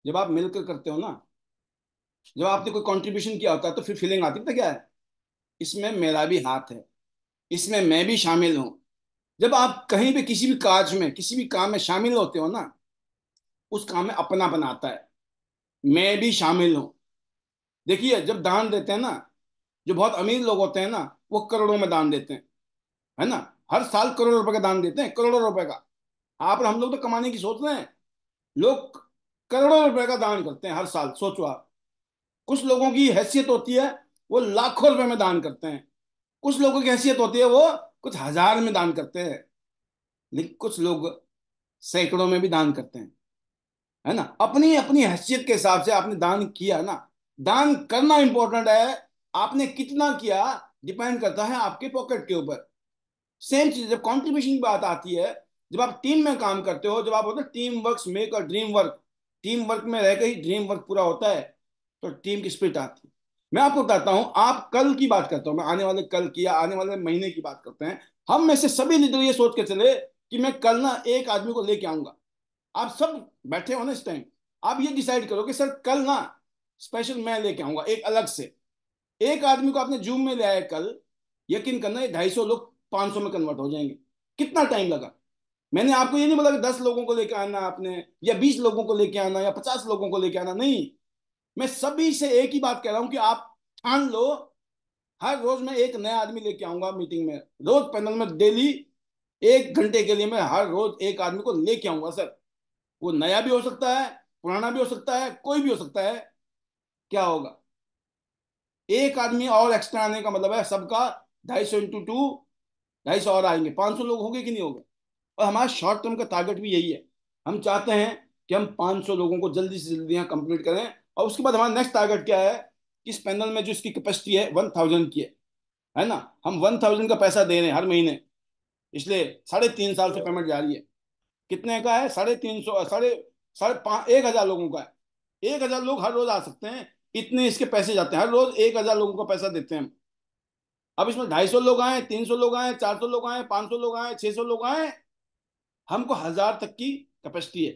जब आप मिलकर करते हो ना जब आपने कोई कंट्रीब्यूशन किया होता है तो फिर फीलिंग आती है क्या है इसमें मेरा भी हाथ है इसमें मैं भी शामिल हूं जब आप कहीं भी किसी भी काज में किसी भी काम में शामिल होते हो ना उस काम में अपना बनाता है मैं भी शामिल हूं देखिए जब दान देते हैं ना जो बहुत अमीर लोग होते हैं ना वो करोड़ों में दान देते हैं है ना हर साल करोड़ों रुपए का दान देते हैं करोड़ों रुपए का आप हम लोग तो कमाने की सोच रहे हैं लोग करोड़ों रुपए का दान करते हैं हर साल सोचो आप कुछ लोगों की हैसियत होती है वो लाखों रुपए में दान करते हैं कुछ लोगों की हैसियत होती है वो कुछ हजार में दान करते हैं लेकिन कुछ लोग सैकड़ों में भी दान करते हैं है ना अपनी अपनी हैसियत के हिसाब से आपने दान किया ना दान करना इंपॉर्टेंट है आपने कितना किया डिपेंड करता है आपके पॉकेट के ऊपर सेम चीज जब कॉन्ट्रीब्यूशन की बात आती है जब आप टीम में काम करते हो जब आप होते हैं टीम वर्क मेक और ड्रीम वर्क टीम वर्क में रहकर ही ड्रीम वर्क पूरा होता है तो टीम की स्पिरिट आती है मैं आपको बताता हूं आप कल की बात करता हूं मैं आने वाले कल की या आने वाले महीने की बात करते हैं हम में से सभी लीडर ये सोच के चले कि मैं कल ना एक आदमी को लेके आऊंगा आप सब बैठे होने इस टाइम आप ये डिसाइड करो कि सर कल ना स्पेशल मैं लेके आऊंगा एक अलग से एक आदमी को आपने जूम में ले आया कल यकीन करना ये ढाई सौ लोग पांच सौ में कन्वर्ट हो जाएंगे कितना टाइम लगा मैंने आपको ये नहीं बोला कि दस लोगों को लेके आना आपने या बीस लोगों को लेके आना या पचास लोगों को लेके आना नहीं मैं सभी से एक ही बात कह रहा हूं कि आप ठान लो हर रोज मैं एक नया आदमी लेके आऊंगा मीटिंग में रोज पैनल में डेली एक घंटे के लिए मैं हर रोज एक आदमी को लेके आऊंगा सर वो नया भी हो सकता है पुराना भी हो सकता है कोई भी हो सकता है क्या होगा एक आदमी और एक्स्ट्रा आने का मतलब है सबका ढाई सौ इंटू टू ढाई सौ और आएंगे पांच सौ लोग होंगे कि नहीं होगा और हमारा शॉर्ट टर्म का टारगेट भी यही है हम चाहते हैं कि हम पांच सौ लोगों को जल्दी से जल्दी यहाँ कंप्लीट करें और उसके बाद हमारा नेक्स्ट टारगेट क्या है कि इस पैनल में जो इसकी कैपेसिटी है वन थाउजेंड की है है ना हम वन थाउजेंड का पैसा दे रहे हैं हर महीने इसलिए साढ़े तीन साल से पेमेंट जारी है कितने का है साढ़े तीन सौ साढ़े साढ़े पाँच एक हज़ार लोगों का है एक हज़ार लोग हर रोज़ आ सकते हैं इतने इसके पैसे जाते हैं हर रोज़ एक हज़ार लोगों का पैसा देते हैं हम अब इसमें ढाई सौ लोग आए तीन सौ लोग आए चार सौ लोग आए पाँच सौ लोग आए छः सौ लोग आए हमको हज़ार तक की कैपेसिटी है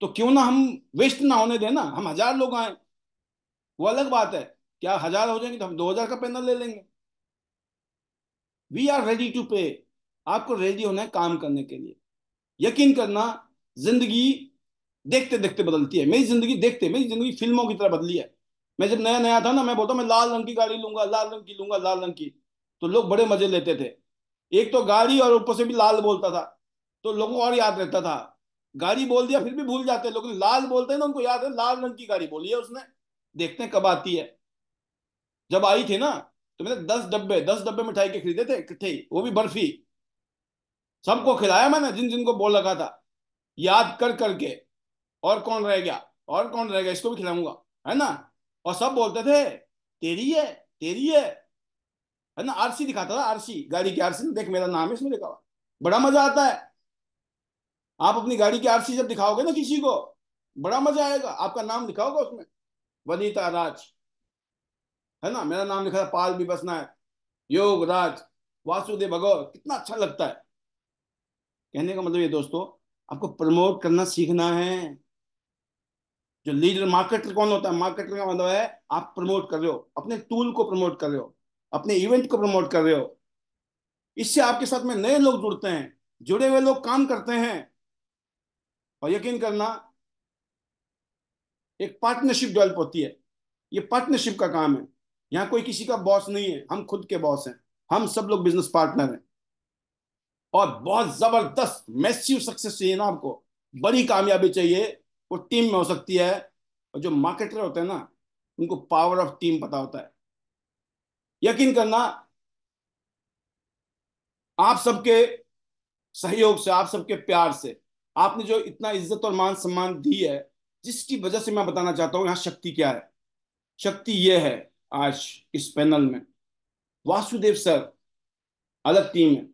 तो क्यों ना हम वेस्ट ना होने देना हम हजार लोग आए वो अलग बात है क्या हजार हो जाएंगे तो हम दो हजार का पैनल ले लेंगे वी आर रेडी टू पे आपको रेडी होना है काम करने के लिए यकीन करना जिंदगी देखते देखते बदलती है मेरी जिंदगी देखते मेरी जिंदगी फिल्मों की तरह बदली है मैं जब नया नया था ना मैं बोलता मैं लाल रंग की गाड़ी लूंगा लाल रंग की लूंगा लाल रंग की तो लोग बड़े मजे लेते थे एक तो गाड़ी और ऊपर से भी लाल बोलता था तो लोगों को और याद रहता था गाड़ी बोल दिया फिर भी भूल जाते हैं लोग लाल बोलते हैं ना उनको याद है लाल रंग की गाड़ी बोली है उसने देखते हैं कब आती है जब आई थी ना तो मैंने दस डब्बे दस डब्बे मिठाई के खरीदे थे इकट्ठे वो भी बर्फी सबको खिलाया मैंने जिन जिनको बोल रखा था याद कर करके और कौन रह गया और कौन रह गया इसको भी खिलाऊंगा है ना और सब बोलते थे तेरी है तेरी है है ना आरसी दिखाता था आरसी गाड़ी की आरसी देख मेरा नाम है इसमें लिखा हुआ बड़ा मजा आता है आप अपनी गाड़ी की आरसी जब दिखाओगे ना किसी को बड़ा मजा आएगा आपका नाम दिखाओगे उसमें वनीता राज है ना मेरा नाम लिखा था पाल भी बसना है योग राज वासुदेव भगव कितना अच्छा लगता है कहने का मतलब ये दोस्तों आपको प्रमोट करना सीखना है जो लीडर मार्केटर कौन होता है मार्केटर का मतलब है आप प्रमोट कर रहे हो अपने टूल को प्रमोट कर रहे हो अपने इवेंट को प्रमोट कर रहे हो इससे आपके साथ में नए लोग जुड़ते हैं जुड़े हुए लोग काम करते हैं और यकीन करना एक पार्टनरशिप डेवलप होती है ये पार्टनरशिप का काम है यहाँ कोई किसी का बॉस नहीं है हम खुद के बॉस हैं हम सब लोग बिजनेस पार्टनर हैं और बहुत जबरदस्त मैसिव सक्सेस चाहिए ना आपको बड़ी कामयाबी चाहिए वो टीम में हो सकती है और जो मार्केटर होते हैं ना उनको पावर ऑफ टीम पता होता है यकीन करना आप सबके सहयोग से आप सबके प्यार से आपने जो इतना इज्जत और मान सम्मान दी है जिसकी वजह से मैं बताना चाहता हूँ यहाँ शक्ति क्या है शक्ति ये है आज इस पैनल में वासुदेव सर अलग टीम है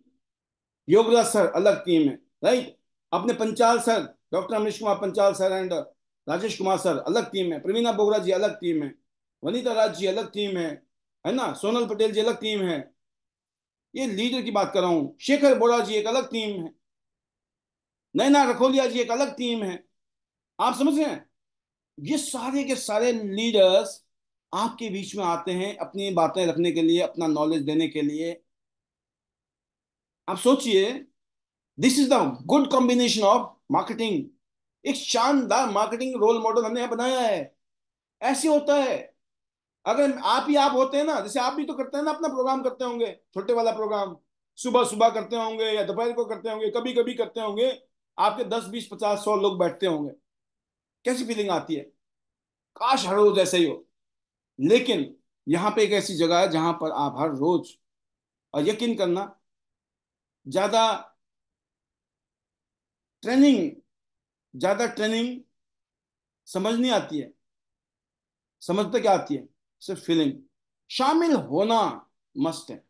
योगराज सर अलग टीम है राइट अपने Panchal sir doctor Amrish Kumar Panchal sir and Rajesh Kumar sir अलग टीम है प्रवीणा बोगरा जी अलग टीम है वनिता राज जी अलग टीम है है ना सोनल पटेल जी अलग टीम है ये लीडर की बात कर रहा हूँ शेखर बोरा जी एक अलग टीम है नैना रखोलिया जी एक अलग टीम है आप समझ रहे हैं ये सारे के सारे लीडर्स आपके बीच में आते हैं अपनी बातें रखने के लिए अपना नॉलेज देने के लिए आप सोचिए this is the good combination of marketing एक शानदार मार्केटिंग रोल मॉडल हमने बनाया है ऐसे होता है अगर आप ही आप होते हैं ना जैसे आप भी तो करते हैं ना अपना प्रोग्राम करते होंगे छोटे वाला प्रोग्राम सुबह सुबह करते होंगे या दोपहर को करते होंगे कभी कभी करते होंगे आपके दस बीस पचास सौ लोग बैठते होंगे कैसी फीलिंग आती है काश हर रोज ऐसे ही हो लेकिन यहां पे एक ऐसी जगह है जहां पर आप हर रोज और यकीन करना ज्यादा ट्रेनिंग ज्यादा ट्रेनिंग समझ नहीं आती है समझ तक क्या आती है सिर्फ फीलिंग शामिल होना मस्त है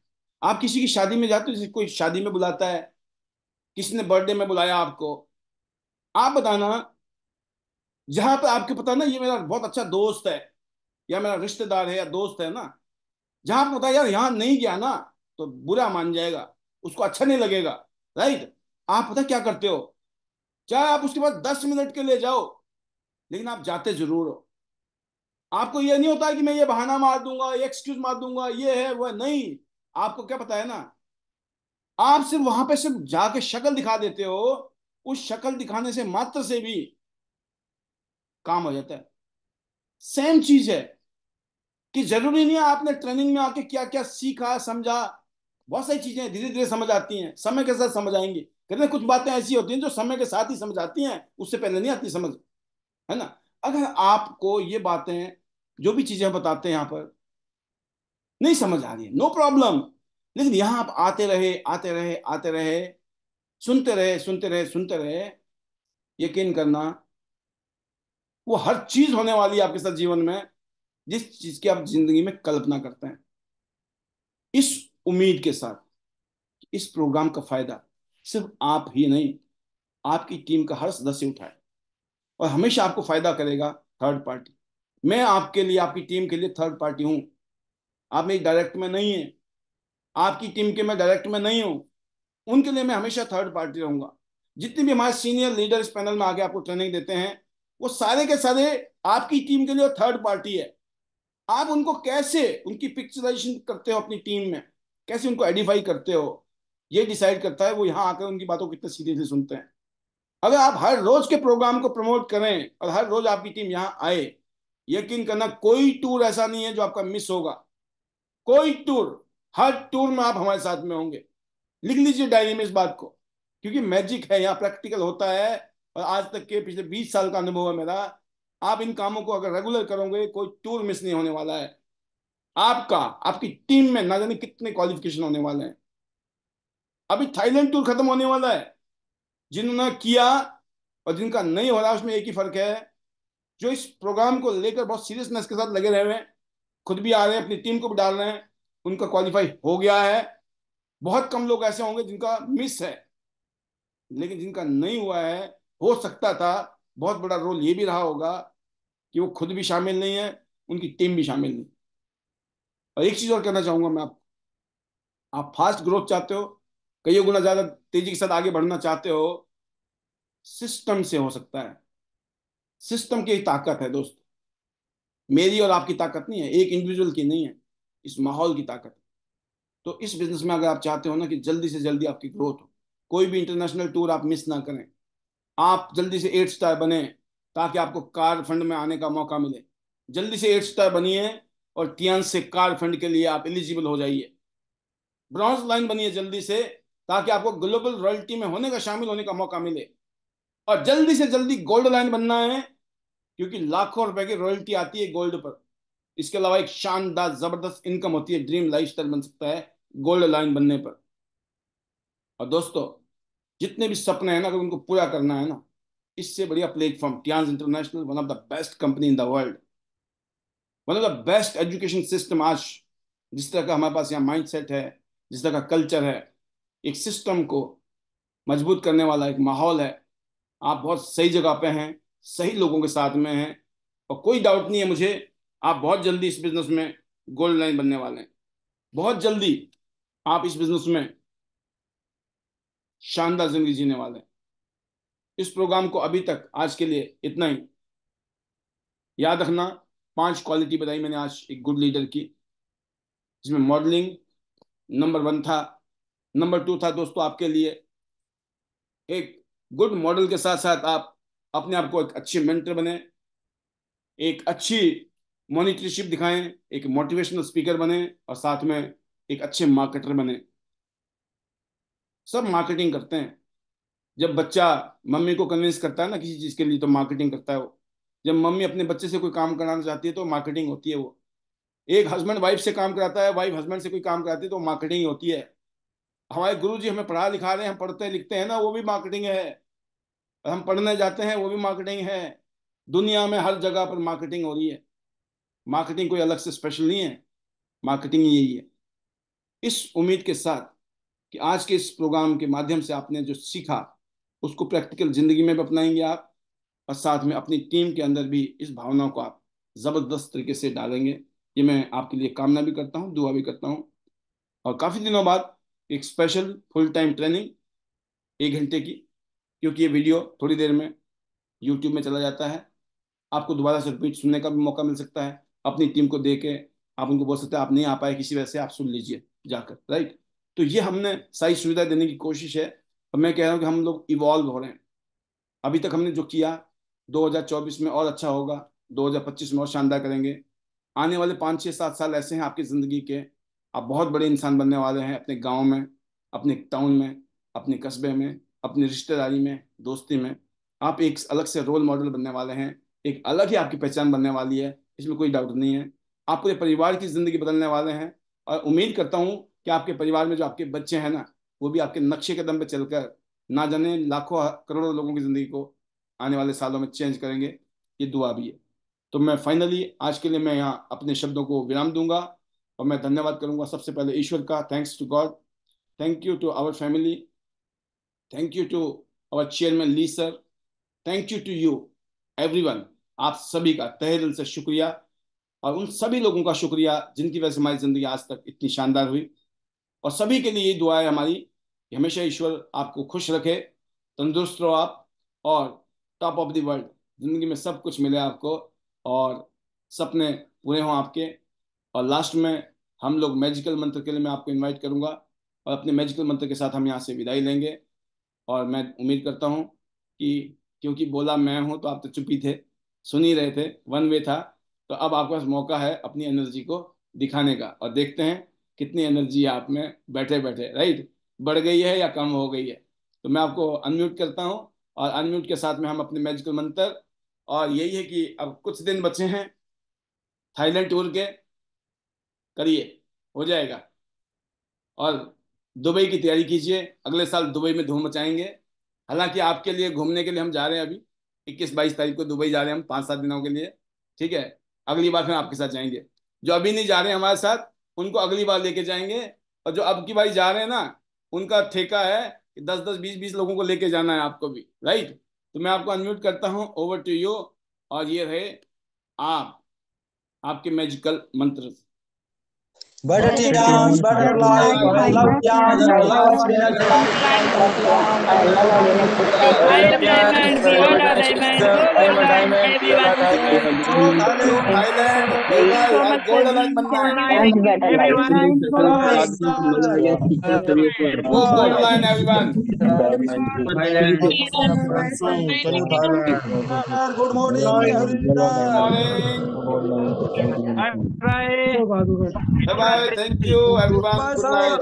आप किसी की शादी में जाते हो जैसे कोई शादी में बुलाता है किसी ने बर्थडे में बुलाया आपको आप बताना जहां पर आपको पता ना ये मेरा बहुत अच्छा दोस्त है या मेरा रिश्तेदार है या दोस्त है ना जहां पर पता यार यहां नहीं गया ना तो बुरा मान जाएगा उसको अच्छा नहीं लगेगा राइट आप पता क्या करते हो चाहे आप उसके पास दस मिनट के लिए जाओ लेकिन आप जाते जरूर हो आपको यह नहीं होता कि मैं ये बहाना मार दूंगा ये एक्सक्यूज मार दूंगा ये है वह नहीं आपको क्या पता है ना आप सिर्फ वहां पे सिर्फ जाके शक्ल दिखा देते हो उस शक्ल दिखाने से मात्र से भी काम हो जाता है सेम चीज है कि जरूरी नहीं है आपने ट्रेनिंग में आके क्या क्या सीखा समझा बहुत सारी चीजें धीरे धीरे समझ आती हैं समय के साथ समझ आएंगी कहते कुछ बातें ऐसी होती हैं जो समय के साथ ही समझ आती हैं उससे पहले नहीं आती समझ है ना अगर आपको ये बातें जो भी चीजें बताते हैं यहां पर नहीं समझ आ रही है नो प्रॉब्लम लेकिन यहां आप आते रहे आते रहे आते रहे सुनते रहे सुनते रहे सुनते रहे यकीन करना वो हर चीज होने वाली है आपके साथ जीवन में जिस चीज की आप जिंदगी में कल्पना करते हैं इस उम्मीद के साथ इस प्रोग्राम का फायदा सिर्फ आप ही नहीं आपकी टीम का हर सदस्य उठाए और हमेशा आपको फायदा करेगा थर्ड पार्टी मैं आपके लिए आपकी टीम के लिए थर्ड पार्टी हूं आप मेरी डायरेक्ट में नहीं है आपकी टीम के मैं डायरेक्ट में नहीं हूं उनके लिए मैं हमेशा थर्ड पार्टी रहूंगा जितने भी हमारे सीनियर लीडर इस पैनल में आके आपको ट्रेनिंग देते हैं वो सारे के सारे आपकी टीम के लिए थर्ड पार्टी है आप उनको कैसे उनकी पिक्चराइजेशन करते हो अपनी टीम में कैसे उनको आइडेंटिफाई करते हो ये डिसाइड करता है वो यहाँ आकर उनकी बातों को कितने सीरियसली सुनते हैं अगर आप हर रोज के प्रोग्राम को प्रमोट करें और हर रोज आपकी टीम यहाँ आए यकीन करना कोई टूर ऐसा नहीं है जो आपका मिस होगा कोई टूर हर टूर में आप हमारे साथ में होंगे लिख लीजिए डायरी में इस बात को क्योंकि मैजिक है यहाँ प्रैक्टिकल होता है और आज तक के पिछले बीस साल का अनुभव है मेरा आप इन कामों को अगर रेगुलर करोगे कोई टूर मिस नहीं होने वाला है आपका आपकी टीम में ना जाने कितने क्वालिफिकेशन होने वाले हैं अभी थाईलैंड टूर खत्म होने वाला है जिन्होंने किया और जिनका नहीं हो रहा उसमें एक ही फर्क है जो इस प्रोग्राम को लेकर बहुत सीरियसनेस के साथ लगे रहे हुए हैं खुद भी आ रहे हैं अपनी टीम को भी डाल रहे हैं उनका क्वालिफाई हो गया है बहुत कम लोग ऐसे होंगे जिनका मिस है लेकिन जिनका नहीं हुआ है हो सकता था बहुत बड़ा रोल ये भी रहा होगा कि वो खुद भी शामिल नहीं है उनकी टीम भी शामिल नहीं और एक चीज़ और कहना चाहूँगा मैं आपको आप फास्ट ग्रोथ चाहते हो कई गुना ज़्यादा तेजी के साथ आगे बढ़ना चाहते हो सिस्टम से हो सकता है सिस्टम की ताकत है दोस्तों मेरी और आपकी ताकत नहीं है एक इंडिविजुअल की नहीं है इस माहौल की ताकत तो इस बिजनेस में अगर आप चाहते हो ना कि जल्दी से जल्दी आपकी ग्रोथ हो कोई भी इंटरनेशनल टूर आप मिस ना करें आप जल्दी से एट स्टार बने ताकि आपको कार फंड में आने का मौका मिले जल्दी से एट स्टार बनिए और टियान से कार फंड के लिए आप एलिजिबल हो जाइए ब्रॉन्ज लाइन बनिए जल्दी से ताकि आपको ग्लोबल रॉयल्टी में होने का शामिल होने का मौका मिले और जल्दी से जल्दी गोल्ड लाइन बनना है क्योंकि लाखों रुपए की रॉयल्टी आती है गोल्ड पर इसके अलावा एक शानदार जबरदस्त इनकम होती है ड्रीम लाइफ स्टाइल बन सकता है गोल्ड लाइन बनने पर और दोस्तों जितने भी सपने हैं ना अगर उनको पूरा करना है ना इससे बढ़िया platform Tiens international one of the best company in the world one of the best education system आज जिस तरह का हमारे पास यहाँ माइंड सेट है जिस तरह का कल्चर है एक सिस्टम को मजबूत करने वाला एक माहौल है आप बहुत सही जगह पे हैं सही लोगों के साथ में हैं और कोई डाउट नहीं है मुझे आप बहुत जल्दी इस बिजनेस में गोल्ड लाइन बनने वाले हैं बहुत जल्दी आप इस बिजनेस में शानदार जिंदगी जीने वाले हैं इस प्रोग्राम को अभी तक आज के लिए इतना ही याद रखना पांच क्वालिटी बताई मैंने आज एक गुड लीडर की जिसमें मॉडलिंग नंबर वन था नंबर टू था दोस्तों आपके लिए एक गुड मॉडल के साथ साथ आप अपने आप को एक अच्छे मेंटर बने एक अच्छी मॉनिटरीशिप दिखाएं एक मोटिवेशनल स्पीकर बने और साथ में एक अच्छे मार्केटर बने सब मार्केटिंग करते हैं जब बच्चा मम्मी को कन्विंस करता है ना किसी चीज़ के लिए तो मार्केटिंग करता है वो जब मम्मी अपने बच्चे से कोई काम कराना चाहती है तो मार्केटिंग होती है वो एक हस्बैंड वाइफ से काम कराता है वाइफ हस्बैंड से कोई काम कराती है तो मार्केटिंग होती है हमारे गुरु जी हमें पढ़ा लिखा रहे हैं हम पढ़ते लिखते हैं ना वो भी मार्केटिंग है हम पढ़ने जाते हैं वो भी मार्केटिंग है दुनिया में हर जगह पर मार्केटिंग हो रही है मार्केटिंग कोई अलग से स्पेशल नहीं है मार्केटिंग यही है इस उम्मीद के साथ कि आज के इस प्रोग्राम के माध्यम से आपने जो सीखा उसको प्रैक्टिकल ज़िंदगी में भी अपनाएंगे आप और साथ में अपनी टीम के अंदर भी इस भावना को आप ज़बरदस्त तरीके से डालेंगे ये मैं आपके लिए कामना भी करता हूँ दुआ भी करता हूँ और काफ़ी दिनों बाद एक स्पेशल फुल टाइम ट्रेनिंग एक घंटे की क्योंकि ये वीडियो थोड़ी देर में यूट्यूब में चला जाता है आपको दोबारा से रिपीट सुनने का भी मौका मिल सकता है अपनी टीम को दे के आप उनको बोल सकते हैं आप नहीं आ पाए किसी वजह से आप सुन लीजिए जाकर राइट तो ये हमने सारी सुविधा देने की कोशिश है और मैं कह रहा हूँ कि हम लोग इवॉल्व हो रहे हैं अभी तक हमने जो किया 2024 में और अच्छा होगा 2025 में और शानदार करेंगे आने वाले पाँच छः सात साल ऐसे हैं आपकी ज़िंदगी के आप बहुत बड़े इंसान बनने वाले हैं अपने गाँव में अपने टाउन में अपने कस्बे में अपनी रिश्तेदारी में दोस्ती में आप एक अलग से रोल मॉडल बनने वाले हैं एक अलग ही आपकी पहचान बनने वाली है इसमें कोई डाउट नहीं है आप पूरे परिवार की ज़िंदगी बदलने वाले हैं और उम्मीद करता हूँ कि आपके परिवार में जो आपके बच्चे हैं ना वो भी आपके नक्शे कदम पर चलकर ना जाने लाखों करोड़ों लोगों की ज़िंदगी को आने वाले सालों में चेंज करेंगे ये दुआ भी है तो मैं फाइनली आज के लिए मैं यहाँ अपने शब्दों को विराम दूंगा और मैं धन्यवाद करूंगा सबसे पहले ईश्वर का thanks to God thank you to our family thank you to our chairman Li sir thank you to you every one आप सभी का तहे दिल से शुक्रिया और उन सभी लोगों का शुक्रिया जिनकी वजह से हमारी ज़िंदगी आज तक इतनी शानदार हुई और सभी के लिए ये दुआ है हमारी कि हमेशा ईश्वर आपको खुश रखे तंदुरुस्त रहो आप और टॉप ऑफ द वर्ल्ड ज़िंदगी में सब कुछ मिले आपको और सपने पूरे हों आपके और लास्ट में हम लोग मैजिकल मंत्र के लिए मैं आपको इनवाइट करूंगा और अपने मैजिकल मंत्र के साथ हम यहाँ से विदाई लेंगे और मैं उम्मीद करता हूँ कि क्योंकि बोला मैं हूँ तो आप तो चुप ही थे सुन ही रहे थे वन वे था तो अब आपके पास मौका है अपनी एनर्जी को दिखाने का और देखते हैं कितनी एनर्जी आप में बैठे बैठे राइट बढ़ गई है या कम हो गई है तो मैं आपको अनम्यूट करता हूँ और अनम्यूट के साथ में हम अपने मैजिकल मंत्र और यही है कि अब कुछ दिन बचे हैं थाईलैंड टूर के करिए हो जाएगा और दुबई की तैयारी कीजिए अगले साल दुबई में धूम मचाएंगे हालांकि आपके लिए घूमने के लिए हम जा रहे हैं अभी इक्कीस बाईस तारीख को दुबई जा रहे हैं हम पाँच सात दिनों के लिए ठीक है अगली बार फिर आपके साथ जाएंगे जो अभी नहीं जा रहे हैं हमारे साथ उनको अगली बार लेके जाएंगे और जो अब की बारी जा रहे हैं ना उनका ठेका है कि दस दस बीस बीस लोगों को लेके जाना है आपको भी राइट तो मैं आपको अनम्यूट करता हूँ ओवर टू यू और ये रहे आप आपके मैजिकल मंत्र Butter tea dance, butterfly, I love dance, I love dance, I love dance, Good morning, everyone. Good morning. Bye bye. bye. Thank you, everyone.